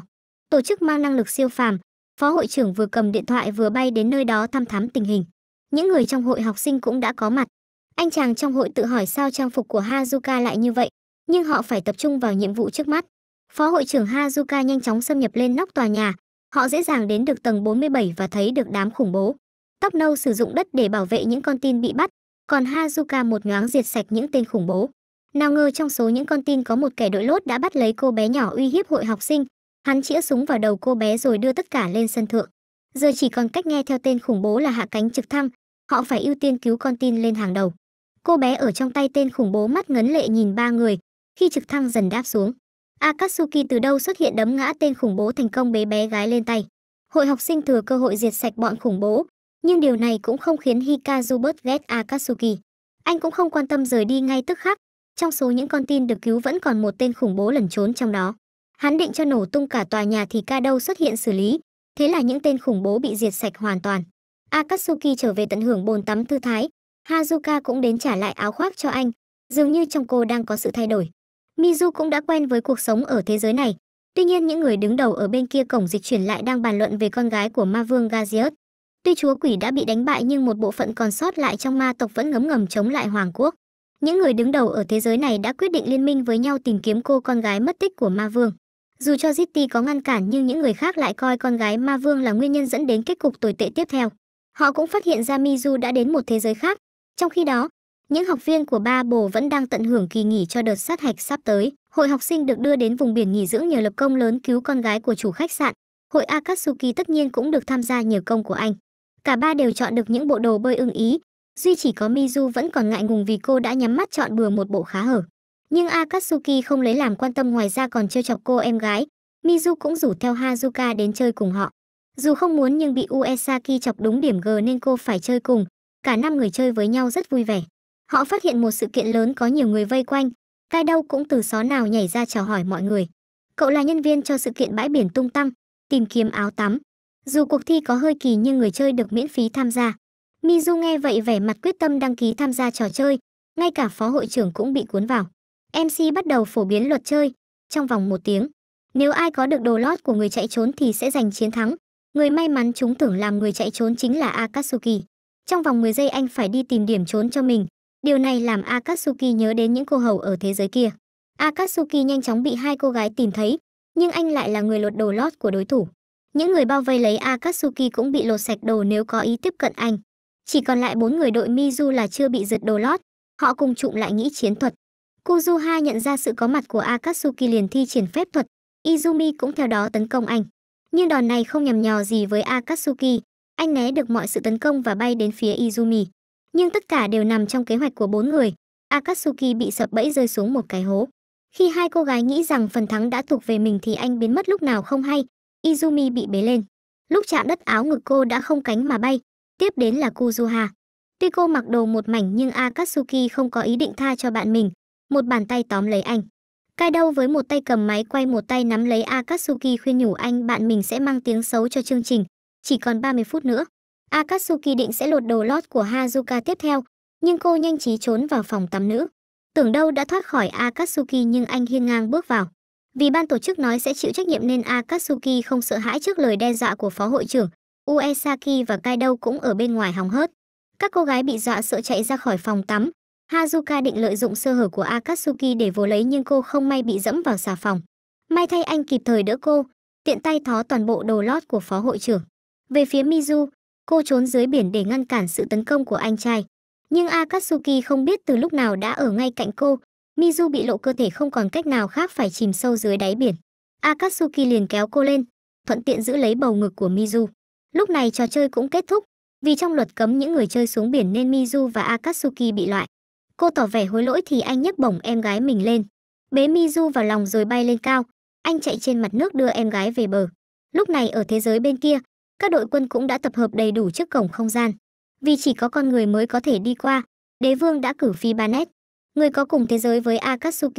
Tổ chức mang năng lực siêu phàm, phó hội trưởng vừa cầm điện thoại vừa bay đến nơi đó thăm thám tình hình. Những người trong hội học sinh cũng đã có mặt. Anh chàng trong hội tự hỏi sao trang phục của Hazuka lại như vậy, nhưng họ phải tập trung vào nhiệm vụ trước mắt. Phó hội trưởng Hazuka nhanh chóng xâm nhập lên nóc tòa nhà, họ dễ dàng đến được tầng 47 và thấy được đám khủng bố. Tóc nâu sử dụng đất để bảo vệ những con tin bị bắt, còn Hazuka một nhoáng diệt sạch những tên khủng bố. Nào ngờ trong số những con tin có một kẻ đội lốt đã bắt lấy cô bé nhỏ uy hiếp hội học sinh, hắn chĩa súng vào đầu cô bé rồi đưa tất cả lên sân thượng. Giờ chỉ còn cách nghe theo tên khủng bố là hạ cánh trực thăng, họ phải ưu tiên cứu con tin lên hàng đầu. Cô bé ở trong tay tên khủng bố mắt ngấn lệ nhìn ba người, khi trực thăng dần đáp xuống. Akatsuki từ đâu xuất hiện đấm ngã tên khủng bố thành công bế bé gái lên tay. Hội học sinh thừa cơ hội diệt sạch bọn khủng bố, nhưng điều này cũng không khiến Hikazu bớt ghét Akatsuki. Anh cũng không quan tâm rời đi ngay tức khắc, trong số những con tin được cứu vẫn còn một tên khủng bố lẩn trốn trong đó. Hắn định cho nổ tung cả tòa nhà thì ca xuất hiện xử lý, thế là những tên khủng bố bị diệt sạch hoàn toàn. Akatsuki trở về tận hưởng bồn tắm thư thái, Hazuka cũng đến trả lại áo khoác cho anh, dường như trong cô đang có sự thay đổi. Mizu cũng đã quen với cuộc sống ở thế giới này, tuy nhiên những người đứng đầu ở bên kia cổng dịch chuyển lại đang bàn luận về con gái của Ma Vương Gazius. Tuy chúa quỷ đã bị đánh bại nhưng một bộ phận còn sót lại trong ma tộc vẫn ngấm ngầm chống lại Hoàng quốc. Những người đứng đầu ở thế giới này đã quyết định liên minh với nhau tìm kiếm cô con gái mất tích của ma vương. Dù cho Ziti có ngăn cản nhưng những người khác lại coi con gái ma vương là nguyên nhân dẫn đến kết cục tồi tệ tiếp theo. Họ cũng phát hiện ra Mizu đã đến một thế giới khác. Trong khi đó, những học viên của ba bồ vẫn đang tận hưởng kỳ nghỉ cho đợt sát hạch sắp tới. Hội học sinh được đưa đến vùng biển nghỉ dưỡng nhờ lập công lớn cứu con gái của chủ khách sạn. Hội Akatsuki tất nhiên cũng được tham gia nhờ công của anh. Cả ba đều chọn được những bộ đồ bơi ưng ý, duy chỉ có Mizu vẫn còn ngại ngùng vì cô đã nhắm mắt chọn bừa một bộ khá hở. Nhưng Akatsuki không lấy làm quan tâm ngoài ra còn trêu chọc cô em gái. Mizu cũng rủ theo Hazuka đến chơi cùng họ. Dù không muốn nhưng bị Uesaki chọc đúng điểm G nên cô phải chơi cùng. Cả năm người chơi với nhau rất vui vẻ. Họ phát hiện một sự kiện lớn có nhiều người vây quanh. Cai đâu cũng từ xó nào nhảy ra chào hỏi mọi người. Cậu là nhân viên cho sự kiện bãi biển tung tăng, tìm kiếm áo tắm. Dù cuộc thi có hơi kỳ nhưng người chơi được miễn phí tham gia. Mizu nghe vậy vẻ mặt quyết tâm đăng ký tham gia trò chơi, ngay cả phó hội trưởng cũng bị cuốn vào. MC bắt đầu phổ biến luật chơi, trong vòng một tiếng. Nếu ai có được đồ lót của người chạy trốn thì sẽ giành chiến thắng. Người may mắn trúng tưởng làm người chạy trốn chính là Akatsuki. Trong vòng 10 giây anh phải đi tìm điểm trốn cho mình. Điều này làm Akatsuki nhớ đến những cô hầu ở thế giới kia. Akatsuki nhanh chóng bị hai cô gái tìm thấy, nhưng anh lại là người lột đồ lót của đối thủ. Những người bao vây lấy Akatsuki cũng bị lột sạch đồ nếu có ý tiếp cận anh. Chỉ còn lại bốn người đội Mizu là chưa bị giật đồ lót, họ cùng trụng lại nghĩ chiến thuật. Kuzuha nhận ra sự có mặt của Akatsuki liền thi triển phép thuật, Izumi cũng theo đó tấn công anh. Nhưng đòn này không nhằm nhò gì với Akatsuki, anh né được mọi sự tấn công và bay đến phía Izumi. Nhưng tất cả đều nằm trong kế hoạch của bốn người, Akatsuki bị sập bẫy rơi xuống một cái hố. Khi hai cô gái nghĩ rằng phần thắng đã thuộc về mình thì anh biến mất lúc nào không hay, Izumi bị bế lên. Lúc chạm đất áo ngực cô đã không cánh mà bay, tiếp đến là Kuzuha. Tuy cô mặc đồ một mảnh nhưng Akatsuki không có ý định tha cho bạn mình, một bàn tay tóm lấy anh. Cai đâu với một tay cầm máy quay một tay nắm lấy Akatsuki khuyên nhủ anh bạn mình sẽ mang tiếng xấu cho chương trình, chỉ còn 30 phút nữa. Akatsuki định sẽ lột đồ lót của Hazuka tiếp theo, nhưng cô nhanh trí trốn vào phòng tắm nữ. Tưởng đâu đã thoát khỏi Akatsuki nhưng anh hiên ngang bước vào. Vì ban tổ chức nói sẽ chịu trách nhiệm nên Akatsuki không sợ hãi trước lời đe dọa của phó hội trưởng, Uesaki và Kaido cũng ở bên ngoài hòng hớt. Các cô gái bị dọa sợ chạy ra khỏi phòng tắm. Hazuka định lợi dụng sơ hở của Akatsuki để vô lấy nhưng cô không may bị dẫm vào xà phòng. May thay anh kịp thời đỡ cô, tiện tay thó toàn bộ đồ lót của phó hội trưởng. Về phía Mizu, cô trốn dưới biển để ngăn cản sự tấn công của anh trai. Nhưng Akatsuki không biết từ lúc nào đã ở ngay cạnh cô, mizu bị lộ cơ thể không còn cách nào khác phải chìm sâu dưới đáy biển akatsuki liền kéo cô lên thuận tiện giữ lấy bầu ngực của mizu lúc này trò chơi cũng kết thúc vì trong luật cấm những người chơi xuống biển nên mizu và akatsuki bị loại cô tỏ vẻ hối lỗi thì anh nhấc bổng em gái mình lên bế mizu vào lòng rồi bay lên cao anh chạy trên mặt nước đưa em gái về bờ lúc này ở thế giới bên kia các đội quân cũng đã tập hợp đầy đủ trước cổng không gian vì chỉ có con người mới có thể đi qua đế vương đã cử phi banet người có cùng thế giới với Akatsuki,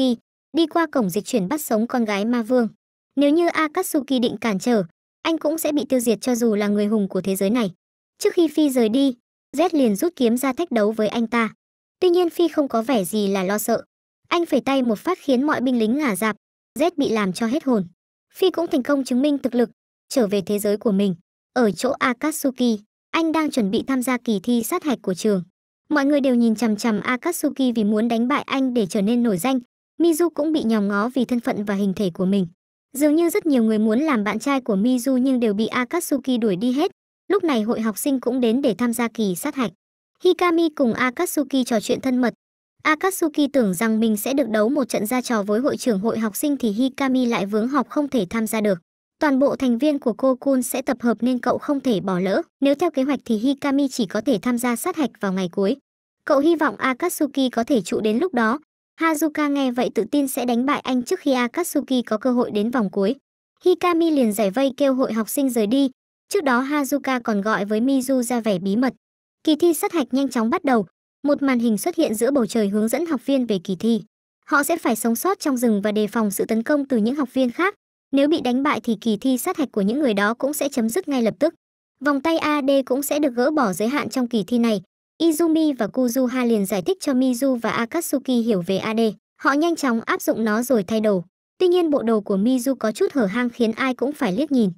đi qua cổng dịch chuyển bắt sống con gái ma vương. Nếu như Akatsuki định cản trở, anh cũng sẽ bị tiêu diệt cho dù là người hùng của thế giới này. Trước khi Phi rời đi, Z liền rút kiếm ra thách đấu với anh ta. Tuy nhiên Phi không có vẻ gì là lo sợ. Anh phẩy tay một phát khiến mọi binh lính ngả dạp, Z bị làm cho hết hồn. Phi cũng thành công chứng minh thực lực, trở về thế giới của mình. Ở chỗ Akatsuki, anh đang chuẩn bị tham gia kỳ thi sát hạch của trường. Mọi người đều nhìn chằm chằm Akatsuki vì muốn đánh bại anh để trở nên nổi danh. Mizu cũng bị nhòm ngó vì thân phận và hình thể của mình. Dường như rất nhiều người muốn làm bạn trai của Mizu nhưng đều bị Akatsuki đuổi đi hết. Lúc này hội học sinh cũng đến để tham gia kỳ sát hạch. Hikami cùng Akatsuki trò chuyện thân mật. Akatsuki tưởng rằng mình sẽ được đấu một trận ra trò với hội trưởng hội học sinh thì Hikami lại vướng học không thể tham gia được. Toàn bộ thành viên của cô Kun sẽ tập hợp nên cậu không thể bỏ lỡ. Nếu theo kế hoạch thì Hikami chỉ có thể tham gia sát hạch vào ngày cuối. Cậu hy vọng Akatsuki có thể trụ đến lúc đó. Hazuka nghe vậy tự tin sẽ đánh bại anh trước khi Akatsuki có cơ hội đến vòng cuối. Hikami liền giải vây kêu hội học sinh rời đi. Trước đó Hazuka còn gọi với Mizu ra vẻ bí mật. Kỳ thi sát hạch nhanh chóng bắt đầu. Một màn hình xuất hiện giữa bầu trời hướng dẫn học viên về kỳ thi. Họ sẽ phải sống sót trong rừng và đề phòng sự tấn công từ những học viên khác. Nếu bị đánh bại thì kỳ thi sát hạch của những người đó cũng sẽ chấm dứt ngay lập tức. Vòng tay AD cũng sẽ được gỡ bỏ giới hạn trong kỳ thi này. Izumi và Kuzuha liền giải thích cho Mizu và Akatsuki hiểu về AD. Họ nhanh chóng áp dụng nó rồi thay đồ. Tuy nhiên bộ đồ của Mizu có chút hở hang khiến ai cũng phải liếc nhìn.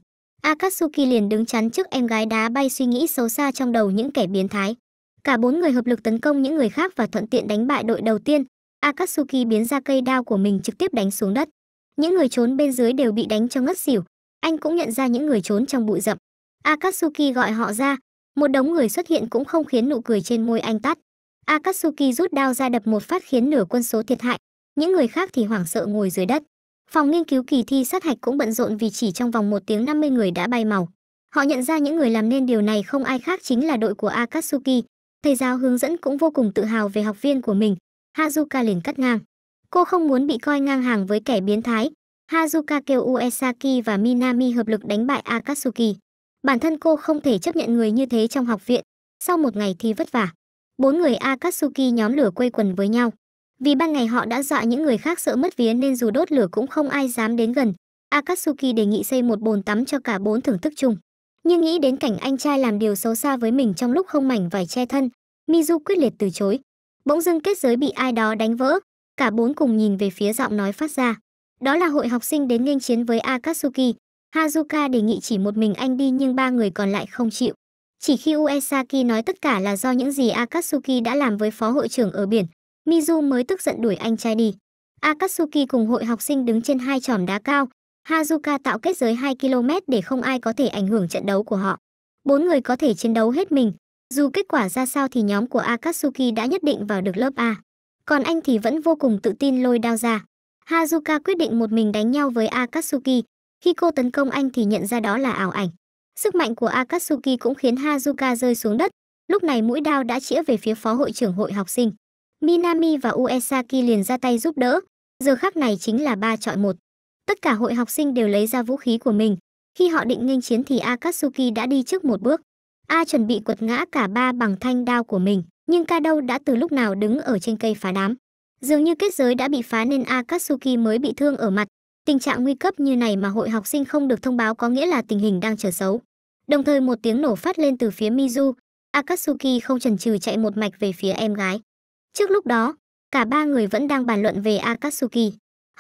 Akatsuki liền đứng chắn trước em gái đá bay suy nghĩ xấu xa trong đầu những kẻ biến thái. Cả bốn người hợp lực tấn công những người khác và thuận tiện đánh bại đội đầu tiên. Akatsuki biến ra cây đao của mình trực tiếp đánh xuống đất những người trốn bên dưới đều bị đánh cho ngất xỉu anh cũng nhận ra những người trốn trong bụi rậm akatsuki gọi họ ra một đống người xuất hiện cũng không khiến nụ cười trên môi anh tắt akatsuki rút đao ra đập một phát khiến nửa quân số thiệt hại những người khác thì hoảng sợ ngồi dưới đất phòng nghiên cứu kỳ thi sát hạch cũng bận rộn vì chỉ trong vòng một tiếng 50 người đã bay màu họ nhận ra những người làm nên điều này không ai khác chính là đội của akatsuki thầy giáo hướng dẫn cũng vô cùng tự hào về học viên của mình hazuka liền cắt ngang Cô không muốn bị coi ngang hàng với kẻ biến thái. Hazuka kêu Uesaki và Minami hợp lực đánh bại Akatsuki. Bản thân cô không thể chấp nhận người như thế trong học viện. Sau một ngày thi vất vả, bốn người Akatsuki nhóm lửa quây quần với nhau. Vì ban ngày họ đã dọa những người khác sợ mất vía nên dù đốt lửa cũng không ai dám đến gần. Akatsuki đề nghị xây một bồn tắm cho cả bốn thưởng thức chung. Nhưng nghĩ đến cảnh anh trai làm điều xấu xa với mình trong lúc không mảnh vải che thân, Mizu quyết liệt từ chối. Bỗng dưng kết giới bị ai đó đánh vỡ, cả bốn cùng nhìn về phía giọng nói phát ra. Đó là hội học sinh đến nghênh chiến với Akatsuki. Hazuka đề nghị chỉ một mình anh đi nhưng ba người còn lại không chịu. Chỉ khi Uesaki nói tất cả là do những gì Akatsuki đã làm với phó hội trưởng ở biển, Mizu mới tức giận đuổi anh trai đi. Akatsuki cùng hội học sinh đứng trên hai tròm đá cao, Hazuka tạo kết giới 2 km để không ai có thể ảnh hưởng trận đấu của họ. Bốn người có thể chiến đấu hết mình, dù kết quả ra sao thì nhóm của Akatsuki đã nhất định vào được lớp A còn anh thì vẫn vô cùng tự tin lôi đao ra. Hazuka quyết định một mình đánh nhau với Akatsuki, khi cô tấn công anh thì nhận ra đó là ảo ảnh. Sức mạnh của Akatsuki cũng khiến Hazuka rơi xuống đất, lúc này mũi đao đã chĩa về phía phó hội trưởng hội học sinh. Minami và Uesaki liền ra tay giúp đỡ, giờ khắc này chính là ba chọi một. Tất cả hội học sinh đều lấy ra vũ khí của mình, khi họ định nghênh chiến thì Akatsuki đã đi trước một bước. A chuẩn bị quật ngã cả ba bằng thanh đao của mình nhưng ca đâu đã từ lúc nào đứng ở trên cây phá đám dường như kết giới đã bị phá nên akatsuki mới bị thương ở mặt tình trạng nguy cấp như này mà hội học sinh không được thông báo có nghĩa là tình hình đang trở xấu đồng thời một tiếng nổ phát lên từ phía mizu akatsuki không chần chừ chạy một mạch về phía em gái trước lúc đó cả ba người vẫn đang bàn luận về akatsuki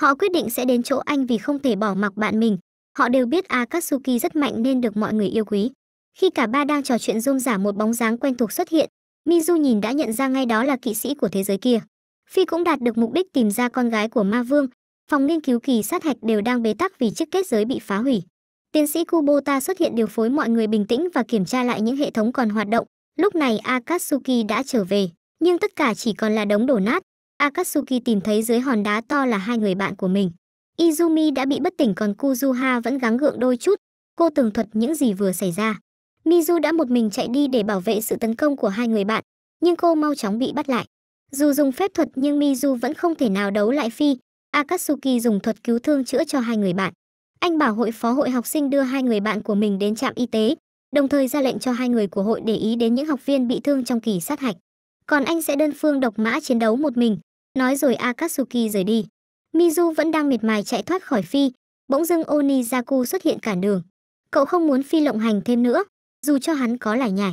họ quyết định sẽ đến chỗ anh vì không thể bỏ mặc bạn mình họ đều biết akatsuki rất mạnh nên được mọi người yêu quý khi cả ba đang trò chuyện rôm giả một bóng dáng quen thuộc xuất hiện Mizu nhìn đã nhận ra ngay đó là kỵ sĩ của thế giới kia. Phi cũng đạt được mục đích tìm ra con gái của ma vương. Phòng nghiên cứu kỳ sát hạch đều đang bế tắc vì chiếc kết giới bị phá hủy. Tiến sĩ Kubota xuất hiện điều phối mọi người bình tĩnh và kiểm tra lại những hệ thống còn hoạt động. Lúc này Akatsuki đã trở về, nhưng tất cả chỉ còn là đống đổ nát. Akatsuki tìm thấy dưới hòn đá to là hai người bạn của mình. Izumi đã bị bất tỉnh còn Kuzuha vẫn gắng gượng đôi chút. Cô tường thuật những gì vừa xảy ra. Mizu đã một mình chạy đi để bảo vệ sự tấn công của hai người bạn, nhưng cô mau chóng bị bắt lại. Dù dùng phép thuật nhưng Mizu vẫn không thể nào đấu lại Phi. Akatsuki dùng thuật cứu thương chữa cho hai người bạn. Anh bảo hội phó hội học sinh đưa hai người bạn của mình đến trạm y tế, đồng thời ra lệnh cho hai người của hội để ý đến những học viên bị thương trong kỳ sát hạch. Còn anh sẽ đơn phương độc mã chiến đấu một mình, nói rồi Akatsuki rời đi. Mizu vẫn đang miệt mài chạy thoát khỏi Phi, bỗng dưng Onizaku xuất hiện cản đường. Cậu không muốn Phi lộng hành thêm nữa, dù cho hắn có lải nhải.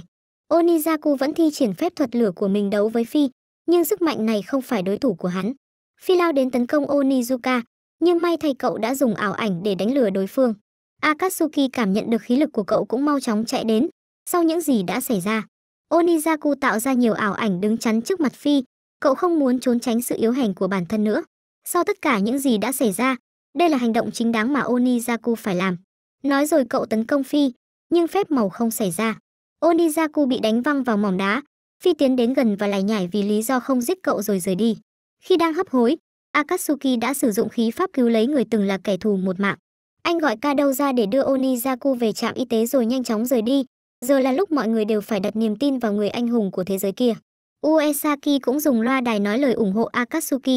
Onizaku vẫn thi triển phép thuật lửa của mình đấu với Phi, nhưng sức mạnh này không phải đối thủ của hắn. Phi lao đến tấn công Onizuka, nhưng may thay cậu đã dùng ảo ảnh để đánh lừa đối phương. Akatsuki cảm nhận được khí lực của cậu cũng mau chóng chạy đến, sau những gì đã xảy ra. Onizaku tạo ra nhiều ảo ảnh đứng chắn trước mặt Phi, cậu không muốn trốn tránh sự yếu hèn của bản thân nữa. Sau tất cả những gì đã xảy ra, đây là hành động chính đáng mà Onizaku phải làm. Nói rồi cậu tấn công Phi, nhưng phép màu không xảy ra. Onizaku bị đánh văng vào mỏm đá, Phi tiến đến gần và lải nhải vì lý do không giết cậu rồi rời đi. Khi đang hấp hối, Akatsuki đã sử dụng khí pháp cứu lấy người từng là kẻ thù một mạng. Anh gọi Kado ra để đưa Onizaku về trạm y tế rồi nhanh chóng rời đi. Giờ là lúc mọi người đều phải đặt niềm tin vào người anh hùng của thế giới kia. Uesaki cũng dùng loa đài nói lời ủng hộ Akatsuki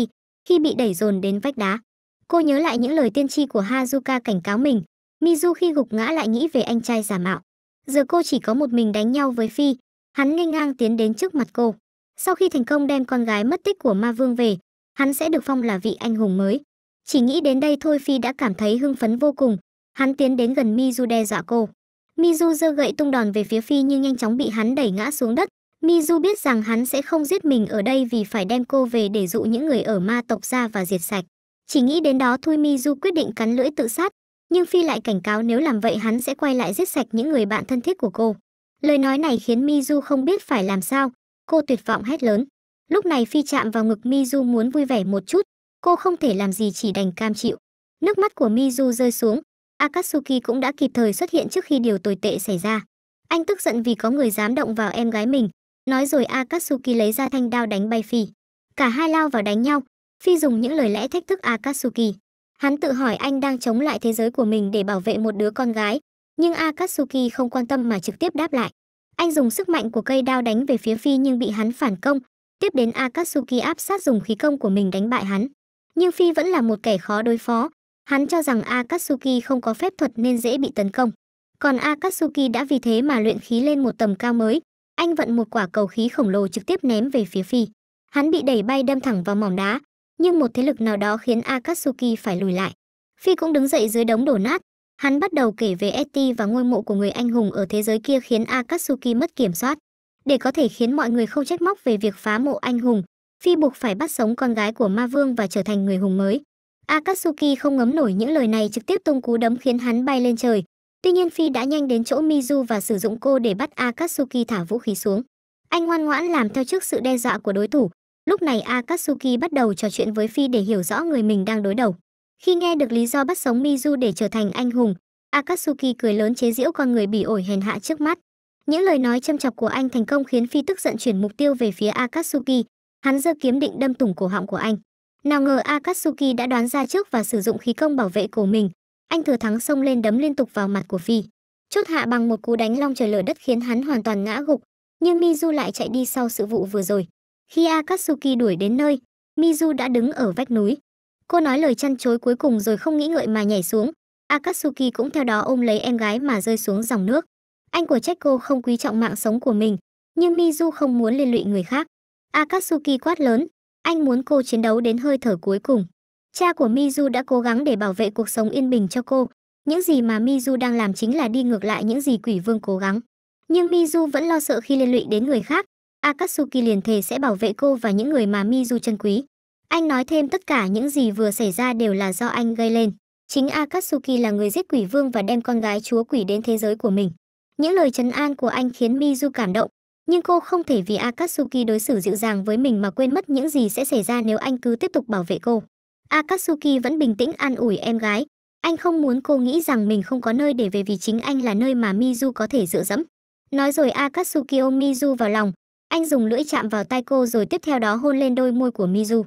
khi bị đẩy dồn đến vách đá. Cô nhớ lại những lời tiên tri của Hazuka cảnh cáo mình, Mizu khi gục ngã lại nghĩ về anh trai giả mạo. Giờ cô chỉ có một mình đánh nhau với Phi, hắn nghênh ngang tiến đến trước mặt cô. Sau khi thành công đem con gái mất tích của Ma Vương về, hắn sẽ được phong là vị anh hùng mới. Chỉ nghĩ đến đây thôi Phi đã cảm thấy hưng phấn vô cùng, hắn tiến đến gần Mizu đe dọa cô. Mizu giơ gậy tung đòn về phía Phi nhưng nhanh chóng bị hắn đẩy ngã xuống đất. Mizu biết rằng hắn sẽ không giết mình ở đây vì phải đem cô về để dụ những người ở ma tộc ra và diệt sạch. Chỉ nghĩ đến đó thôi Mizu quyết định cắn lưỡi tự sát, nhưng Phi lại cảnh cáo nếu làm vậy hắn sẽ quay lại giết sạch những người bạn thân thiết của cô. Lời nói này khiến Mizu không biết phải làm sao, cô tuyệt vọng hét lớn. Lúc này Phi chạm vào ngực Mizu muốn vui vẻ một chút, cô không thể làm gì chỉ đành cam chịu. Nước mắt của Mizu rơi xuống, Akatsuki cũng đã kịp thời xuất hiện trước khi điều tồi tệ xảy ra. Anh tức giận vì có người dám động vào em gái mình, nói rồi Akatsuki lấy ra thanh đao đánh bay Phi. Cả hai lao vào đánh nhau, Phi dùng những lời lẽ thách thức Akatsuki. Hắn tự hỏi anh đang chống lại thế giới của mình để bảo vệ một đứa con gái, nhưng Akatsuki không quan tâm mà trực tiếp đáp lại. Anh dùng sức mạnh của cây đao đánh về phía Phi nhưng bị hắn phản công, tiếp đến Akatsuki áp sát dùng khí công của mình đánh bại hắn. Nhưng Phi vẫn là một kẻ khó đối phó, hắn cho rằng Akatsuki không có phép thuật nên dễ bị tấn công. Còn Akatsuki đã vì thế mà luyện khí lên một tầm cao mới, anh vận một quả cầu khí khổng lồ trực tiếp ném về phía Phi. Hắn bị đẩy bay đâm thẳng vào mỏm đá, nhưng một thế lực nào đó khiến Akatsuki phải lùi lại. Phi cũng đứng dậy dưới đống đổ nát, hắn bắt đầu kể về Eti và ngôi mộ của người anh hùng ở thế giới kia khiến Akatsuki mất kiểm soát. Để có thể khiến mọi người không trách móc về việc phá mộ anh hùng, Phi buộc phải bắt sống con gái của ma vương và trở thành người hùng mới. Akatsuki không ngấm nổi những lời này trực tiếp tung cú đấm khiến hắn bay lên trời. Tuy nhiên Phi đã nhanh đến chỗ Mizu và sử dụng cô để bắt Akatsuki thả vũ khí xuống. Anh ngoan ngoãn làm theo trước sự đe dọa của đối thủ, Lúc này Akatsuki bắt đầu trò chuyện với Phi để hiểu rõ người mình đang đối đầu. Khi nghe được lý do bắt sống Mizu để trở thành anh hùng, Akatsuki cười lớn chế giễu con người bỉ ổi hèn hạ trước mắt. Những lời nói châm chọc của anh thành công khiến Phi tức giận chuyển mục tiêu về phía Akatsuki. Hắn giơ kiếm định đâm thủng cổ họng của anh. Nào ngờ Akatsuki đã đoán ra trước và sử dụng khí công bảo vệ cổ mình. Anh thừa thắng xông lên đấm liên tục vào mặt của Phi. Chốt hạ bằng một cú đánh long trời lở đất khiến hắn hoàn toàn ngã gục, nhưng Mizu lại chạy đi sau sự vụ vừa rồi. Khi Akatsuki đuổi đến nơi, Mizu đã đứng ở vách núi. Cô nói lời chăn chối cuối cùng rồi không nghĩ ngợi mà nhảy xuống. Akatsuki cũng theo đó ôm lấy em gái mà rơi xuống dòng nước. Anh của trách cô không quý trọng mạng sống của mình, nhưng Mizu không muốn liên lụy người khác. Akatsuki quát lớn, anh muốn cô chiến đấu đến hơi thở cuối cùng. Cha của Mizu đã cố gắng để bảo vệ cuộc sống yên bình cho cô. Những gì mà Mizu đang làm chính là đi ngược lại những gì quỷ vương cố gắng. Nhưng Mizu vẫn lo sợ khi liên lụy đến người khác, Akatsuki liền thề sẽ bảo vệ cô và những người mà Mizu chân quý. Anh nói thêm tất cả những gì vừa xảy ra đều là do anh gây lên. Chính Akatsuki là người giết quỷ vương và đem con gái chúa quỷ đến thế giới của mình. Những lời trấn an của anh khiến Mizu cảm động, nhưng cô không thể vì Akatsuki đối xử dịu dàng với mình mà quên mất những gì sẽ xảy ra nếu anh cứ tiếp tục bảo vệ cô. Akatsuki vẫn bình tĩnh an ủi em gái. Anh không muốn cô nghĩ rằng mình không có nơi để về vì chính anh là nơi mà Mizu có thể dựa dẫm. Nói rồi Akatsuki ôm Mizu vào lòng, anh dùng lưỡi chạm vào tai cô rồi tiếp theo đó hôn lên đôi môi của Mizu.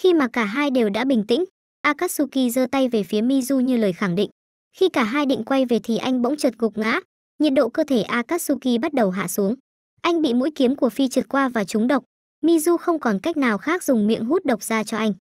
Khi mà cả hai đều đã bình tĩnh, Akatsuki giơ tay về phía Mizu như lời khẳng định. Khi cả hai định quay về thì anh bỗng chợt gục ngã, nhiệt độ cơ thể Akatsuki bắt đầu hạ xuống. Anh bị mũi kiếm của Phi trượt qua và trúng độc. Mizu không còn cách nào khác dùng miệng hút độc ra cho anh.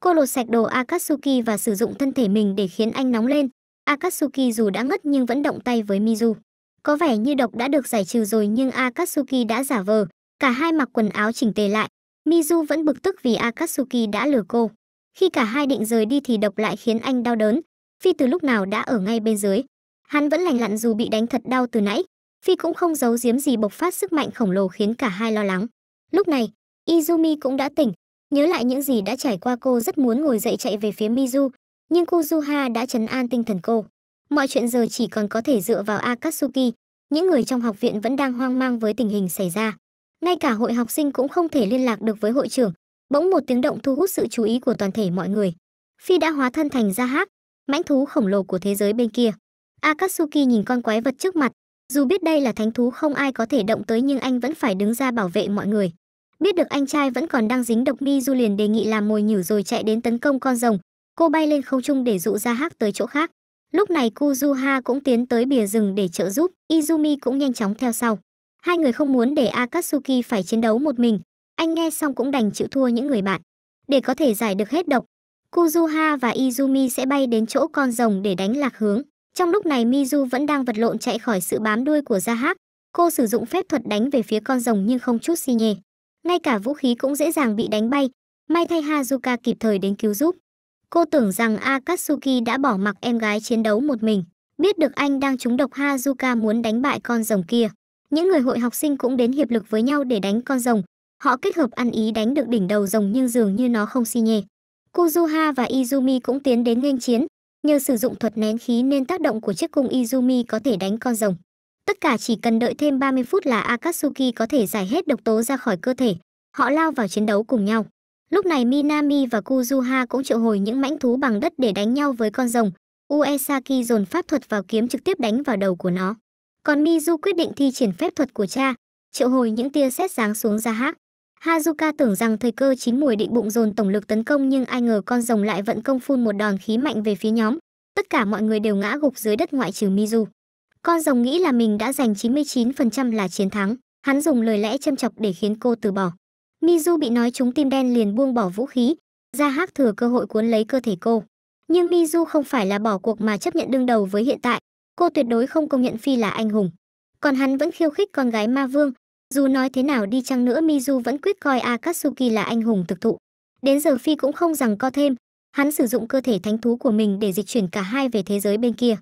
Cô lột sạch đồ Akatsuki và sử dụng thân thể mình để khiến anh nóng lên. Akatsuki dù đã ngất nhưng vẫn động tay với Mizu. Có vẻ như độc đã được giải trừ rồi nhưng Akatsuki đã giả vờ, Cả hai mặc quần áo chỉnh tề lại, Mizu vẫn bực tức vì Akatsuki đã lừa cô. Khi cả hai định rời đi thì độc lại khiến anh đau đớn. Phi từ lúc nào đã ở ngay bên dưới. Hắn vẫn lành lặn dù bị đánh thật đau từ nãy. Phi cũng không giấu giếm gì bộc phát sức mạnh khổng lồ khiến cả hai lo lắng. Lúc này, Izumi cũng đã tỉnh. Nhớ lại những gì đã trải qua cô rất muốn ngồi dậy chạy về phía Mizu. Nhưng Kuzuha đã chấn an tinh thần cô. Mọi chuyện giờ chỉ còn có thể dựa vào Akatsuki. Những người trong học viện vẫn đang hoang mang với tình hình xảy ra ngay cả hội học sinh cũng không thể liên lạc được với hội trưởng bỗng một tiếng động thu hút sự chú ý của toàn thể mọi người phi đã hóa thân thành ra hác mãnh thú khổng lồ của thế giới bên kia akatsuki nhìn con quái vật trước mặt dù biết đây là thánh thú không ai có thể động tới nhưng anh vẫn phải đứng ra bảo vệ mọi người biết được anh trai vẫn còn đang dính độc mi du liền đề nghị làm mồi nhử rồi chạy đến tấn công con rồng cô bay lên không trung để dụ ra hác tới chỗ khác lúc này kuzuha cũng tiến tới bìa rừng để trợ giúp izumi cũng nhanh chóng theo sau Hai người không muốn để Akatsuki phải chiến đấu một mình, anh nghe xong cũng đành chịu thua những người bạn. Để có thể giải được hết độc, Kuzuha và Izumi sẽ bay đến chỗ con rồng để đánh lạc hướng. Trong lúc này Mizu vẫn đang vật lộn chạy khỏi sự bám đuôi của Zahak. Cô sử dụng phép thuật đánh về phía con rồng nhưng không chút si nhê. Ngay cả vũ khí cũng dễ dàng bị đánh bay. May thay Hazuka kịp thời đến cứu giúp. Cô tưởng rằng Akatsuki đã bỏ mặc em gái chiến đấu một mình. Biết được anh đang trúng độc Hazuka muốn đánh bại con rồng kia. Những người hội học sinh cũng đến hiệp lực với nhau để đánh con rồng. Họ kết hợp ăn ý đánh được đỉnh đầu rồng nhưng dường như nó không xi nhê. Kuzuha và Izumi cũng tiến đến nghênh chiến, nhờ sử dụng thuật nén khí nên tác động của chiếc cung Izumi có thể đánh con rồng. Tất cả chỉ cần đợi thêm 30 phút là Akatsuki có thể giải hết độc tố ra khỏi cơ thể. Họ lao vào chiến đấu cùng nhau. Lúc này Minami và Kuzuha cũng triệu hồi những mãnh thú bằng đất để đánh nhau với con rồng. Uesaki dồn pháp thuật vào kiếm trực tiếp đánh vào đầu của nó. Còn Mizu quyết định thi triển phép thuật của cha, triệu hồi những tia sét giáng xuống ra Hắc. Hazuka tưởng rằng thời cơ chín mùi định bụng dồn tổng lực tấn công nhưng ai ngờ con rồng lại vận công phun một đòn khí mạnh về phía nhóm. Tất cả mọi người đều ngã gục dưới đất ngoại trừ Mizu. Con rồng nghĩ là mình đã giành 99% là chiến thắng. Hắn dùng lời lẽ châm chọc để khiến cô từ bỏ. Mizu bị nói trúng tim đen liền buông bỏ vũ khí. Ra Hắc thừa cơ hội cuốn lấy cơ thể cô. Nhưng Mizu không phải là bỏ cuộc mà chấp nhận đương đầu với hiện tại cô tuyệt đối không công nhận Phi là anh hùng. Còn hắn vẫn khiêu khích con gái ma vương, dù nói thế nào đi chăng nữa Mizu vẫn quyết coi Akatsuki là anh hùng thực thụ. Đến giờ Phi cũng không rằng co thêm, hắn sử dụng cơ thể thánh thú của mình để dịch chuyển cả hai về thế giới bên kia.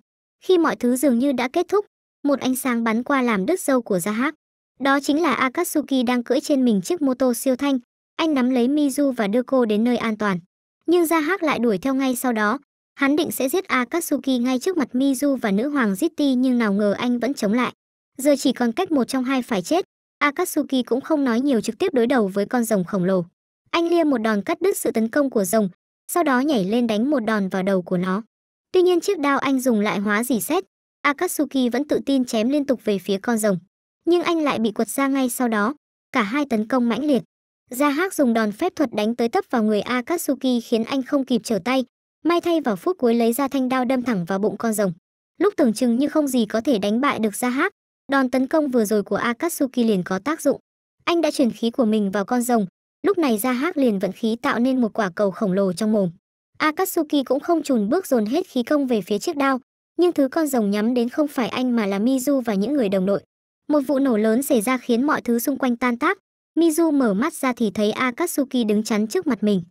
Khi mọi thứ dường như đã kết thúc, một ánh sáng bắn qua làm đứt dâu của Gia Hác. Đó chính là Akatsuki đang cưỡi trên mình chiếc mô tô siêu thanh. Anh nắm lấy Mizu và đưa cô đến nơi an toàn. Nhưng Gia Hác lại đuổi theo ngay sau đó, Hắn định sẽ giết Akatsuki ngay trước mặt Mizu và nữ hoàng Jitty nhưng nào ngờ anh vẫn chống lại. Giờ chỉ còn cách một trong hai phải chết. Akatsuki cũng không nói nhiều trực tiếp đối đầu với con rồng khổng lồ. Anh lia một đòn cắt đứt sự tấn công của rồng, sau đó nhảy lên đánh một đòn vào đầu của nó. Tuy nhiên chiếc đao anh dùng lại hóa dì xét. Akatsuki vẫn tự tin chém liên tục về phía con rồng. Nhưng anh lại bị quật ra ngay sau đó. Cả hai tấn công mãnh liệt. Gia Hác dùng đòn phép thuật đánh tới tấp vào người Akatsuki khiến anh không kịp trở tay, May thay vào phút cuối lấy ra thanh đao đâm thẳng vào bụng con rồng. Lúc tưởng chừng như không gì có thể đánh bại được Ra Hắc, đòn tấn công vừa rồi của Akatsuki liền có tác dụng. Anh đã truyền khí của mình vào con rồng, lúc này Ra Hắc liền vận khí tạo nên một quả cầu khổng lồ trong mồm. Akatsuki cũng không chùn bước dồn hết khí công về phía chiếc đao, nhưng thứ con rồng nhắm đến không phải anh mà là Mizu và những người đồng đội. Một vụ nổ lớn xảy ra khiến mọi thứ xung quanh tan tác. Mizu mở mắt ra thì thấy Akatsuki đứng chắn trước mặt mình.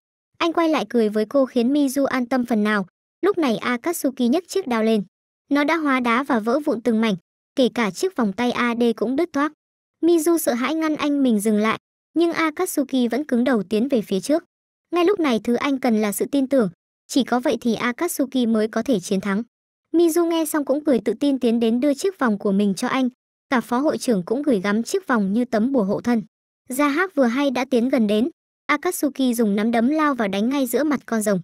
Anh quay lại cười với cô khiến Mizu an tâm phần nào. Lúc này Akatsuki nhấc chiếc đao lên. Nó đã hóa đá và vỡ vụn từng mảnh, kể cả chiếc vòng tay AD cũng đứt toác. Mizu sợ hãi ngăn anh mình dừng lại, nhưng Akatsuki vẫn cứng đầu tiến về phía trước. Ngay lúc này thứ anh cần là sự tin tưởng, chỉ có vậy thì Akatsuki mới có thể chiến thắng. Mizu nghe xong cũng cười tự tin tiến đến đưa chiếc vòng của mình cho anh, cả phó hội trưởng cũng gửi gắm chiếc vòng như tấm bùa hộ thân. Gia Hắc vừa hay đã tiến gần đến, akatsuki dùng nắm đấm lao vào đánh ngay giữa mặt con rồng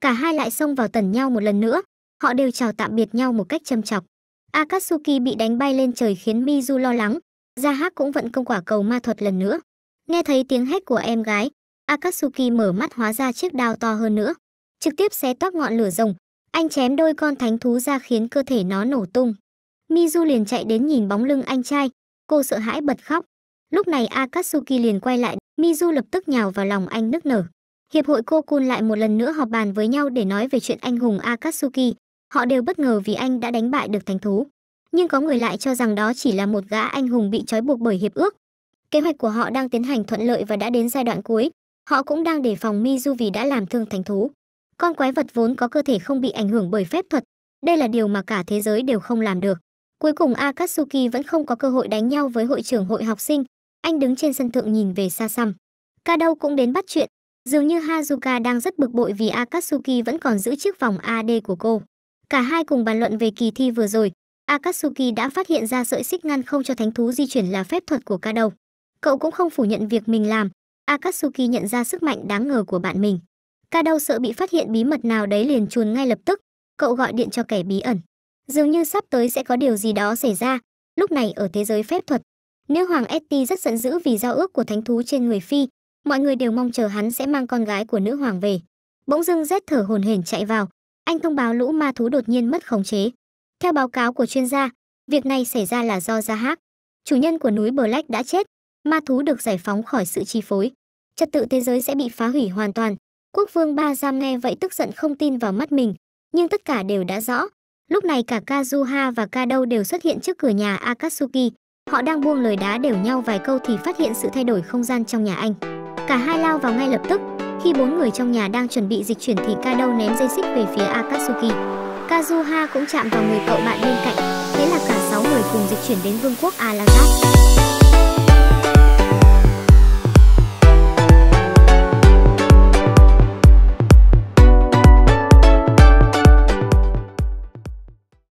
cả hai lại xông vào tần nhau một lần nữa họ đều chào tạm biệt nhau một cách châm chọc akatsuki bị đánh bay lên trời khiến mizu lo lắng ra hắc cũng vận công quả cầu ma thuật lần nữa nghe thấy tiếng hét của em gái akatsuki mở mắt hóa ra chiếc đao to hơn nữa trực tiếp xé toác ngọn lửa rồng anh chém đôi con thánh thú ra khiến cơ thể nó nổ tung mizu liền chạy đến nhìn bóng lưng anh trai cô sợ hãi bật khóc lúc này akatsuki liền quay lại Mizu lập tức nhào vào lòng anh nức nở. Hiệp hội cô Kun lại một lần nữa họp bàn với nhau để nói về chuyện anh hùng Akatsuki. Họ đều bất ngờ vì anh đã đánh bại được thánh thú. Nhưng có người lại cho rằng đó chỉ là một gã anh hùng bị trói buộc bởi hiệp ước. Kế hoạch của họ đang tiến hành thuận lợi và đã đến giai đoạn cuối. Họ cũng đang đề phòng Mizu vì đã làm thương thánh thú. Con quái vật vốn có cơ thể không bị ảnh hưởng bởi phép thuật. Đây là điều mà cả thế giới đều không làm được. Cuối cùng Akatsuki vẫn không có cơ hội đánh nhau với hội trưởng hội học sinh, anh đứng trên sân thượng nhìn về xa xăm ca đâu cũng đến bắt chuyện dường như hazuka đang rất bực bội vì akatsuki vẫn còn giữ chiếc vòng ad của cô cả hai cùng bàn luận về kỳ thi vừa rồi akatsuki đã phát hiện ra sợi xích ngăn không cho thánh thú di chuyển là phép thuật của ca đầu cậu cũng không phủ nhận việc mình làm akatsuki nhận ra sức mạnh đáng ngờ của bạn mình ca đâu sợ bị phát hiện bí mật nào đấy liền chuồn ngay lập tức cậu gọi điện cho kẻ bí ẩn dường như sắp tới sẽ có điều gì đó xảy ra lúc này ở thế giới phép thuật Nữ hoàng Etty rất giận dữ vì giao ước của thánh thú trên người phi, mọi người đều mong chờ hắn sẽ mang con gái của nữ hoàng về. Bỗng dưng rét thở hồn hển chạy vào, anh thông báo lũ ma thú đột nhiên mất khống chế. Theo báo cáo của chuyên gia, việc này xảy ra là do Gia Hác, chủ nhân của núi Black đã chết, ma thú được giải phóng khỏi sự chi phối. Trật tự thế giới sẽ bị phá hủy hoàn toàn. Quốc vương Ba Giam nghe vậy tức giận không tin vào mắt mình, nhưng tất cả đều đã rõ. Lúc này cả Kazuha và Kado đều xuất hiện trước cửa nhà Akatsuki, Họ đang buông lời đá đều nhau vài câu thì phát hiện sự thay đổi không gian trong nhà anh. Cả hai lao vào ngay lập tức. Khi bốn người trong nhà đang chuẩn bị dịch chuyển thì Kado ném dây xích về phía Akatsuki. Kazuha cũng chạm vào người cậu bạn bên cạnh. Thế là cả sáu người cùng dịch chuyển đến vương quốc Alazat.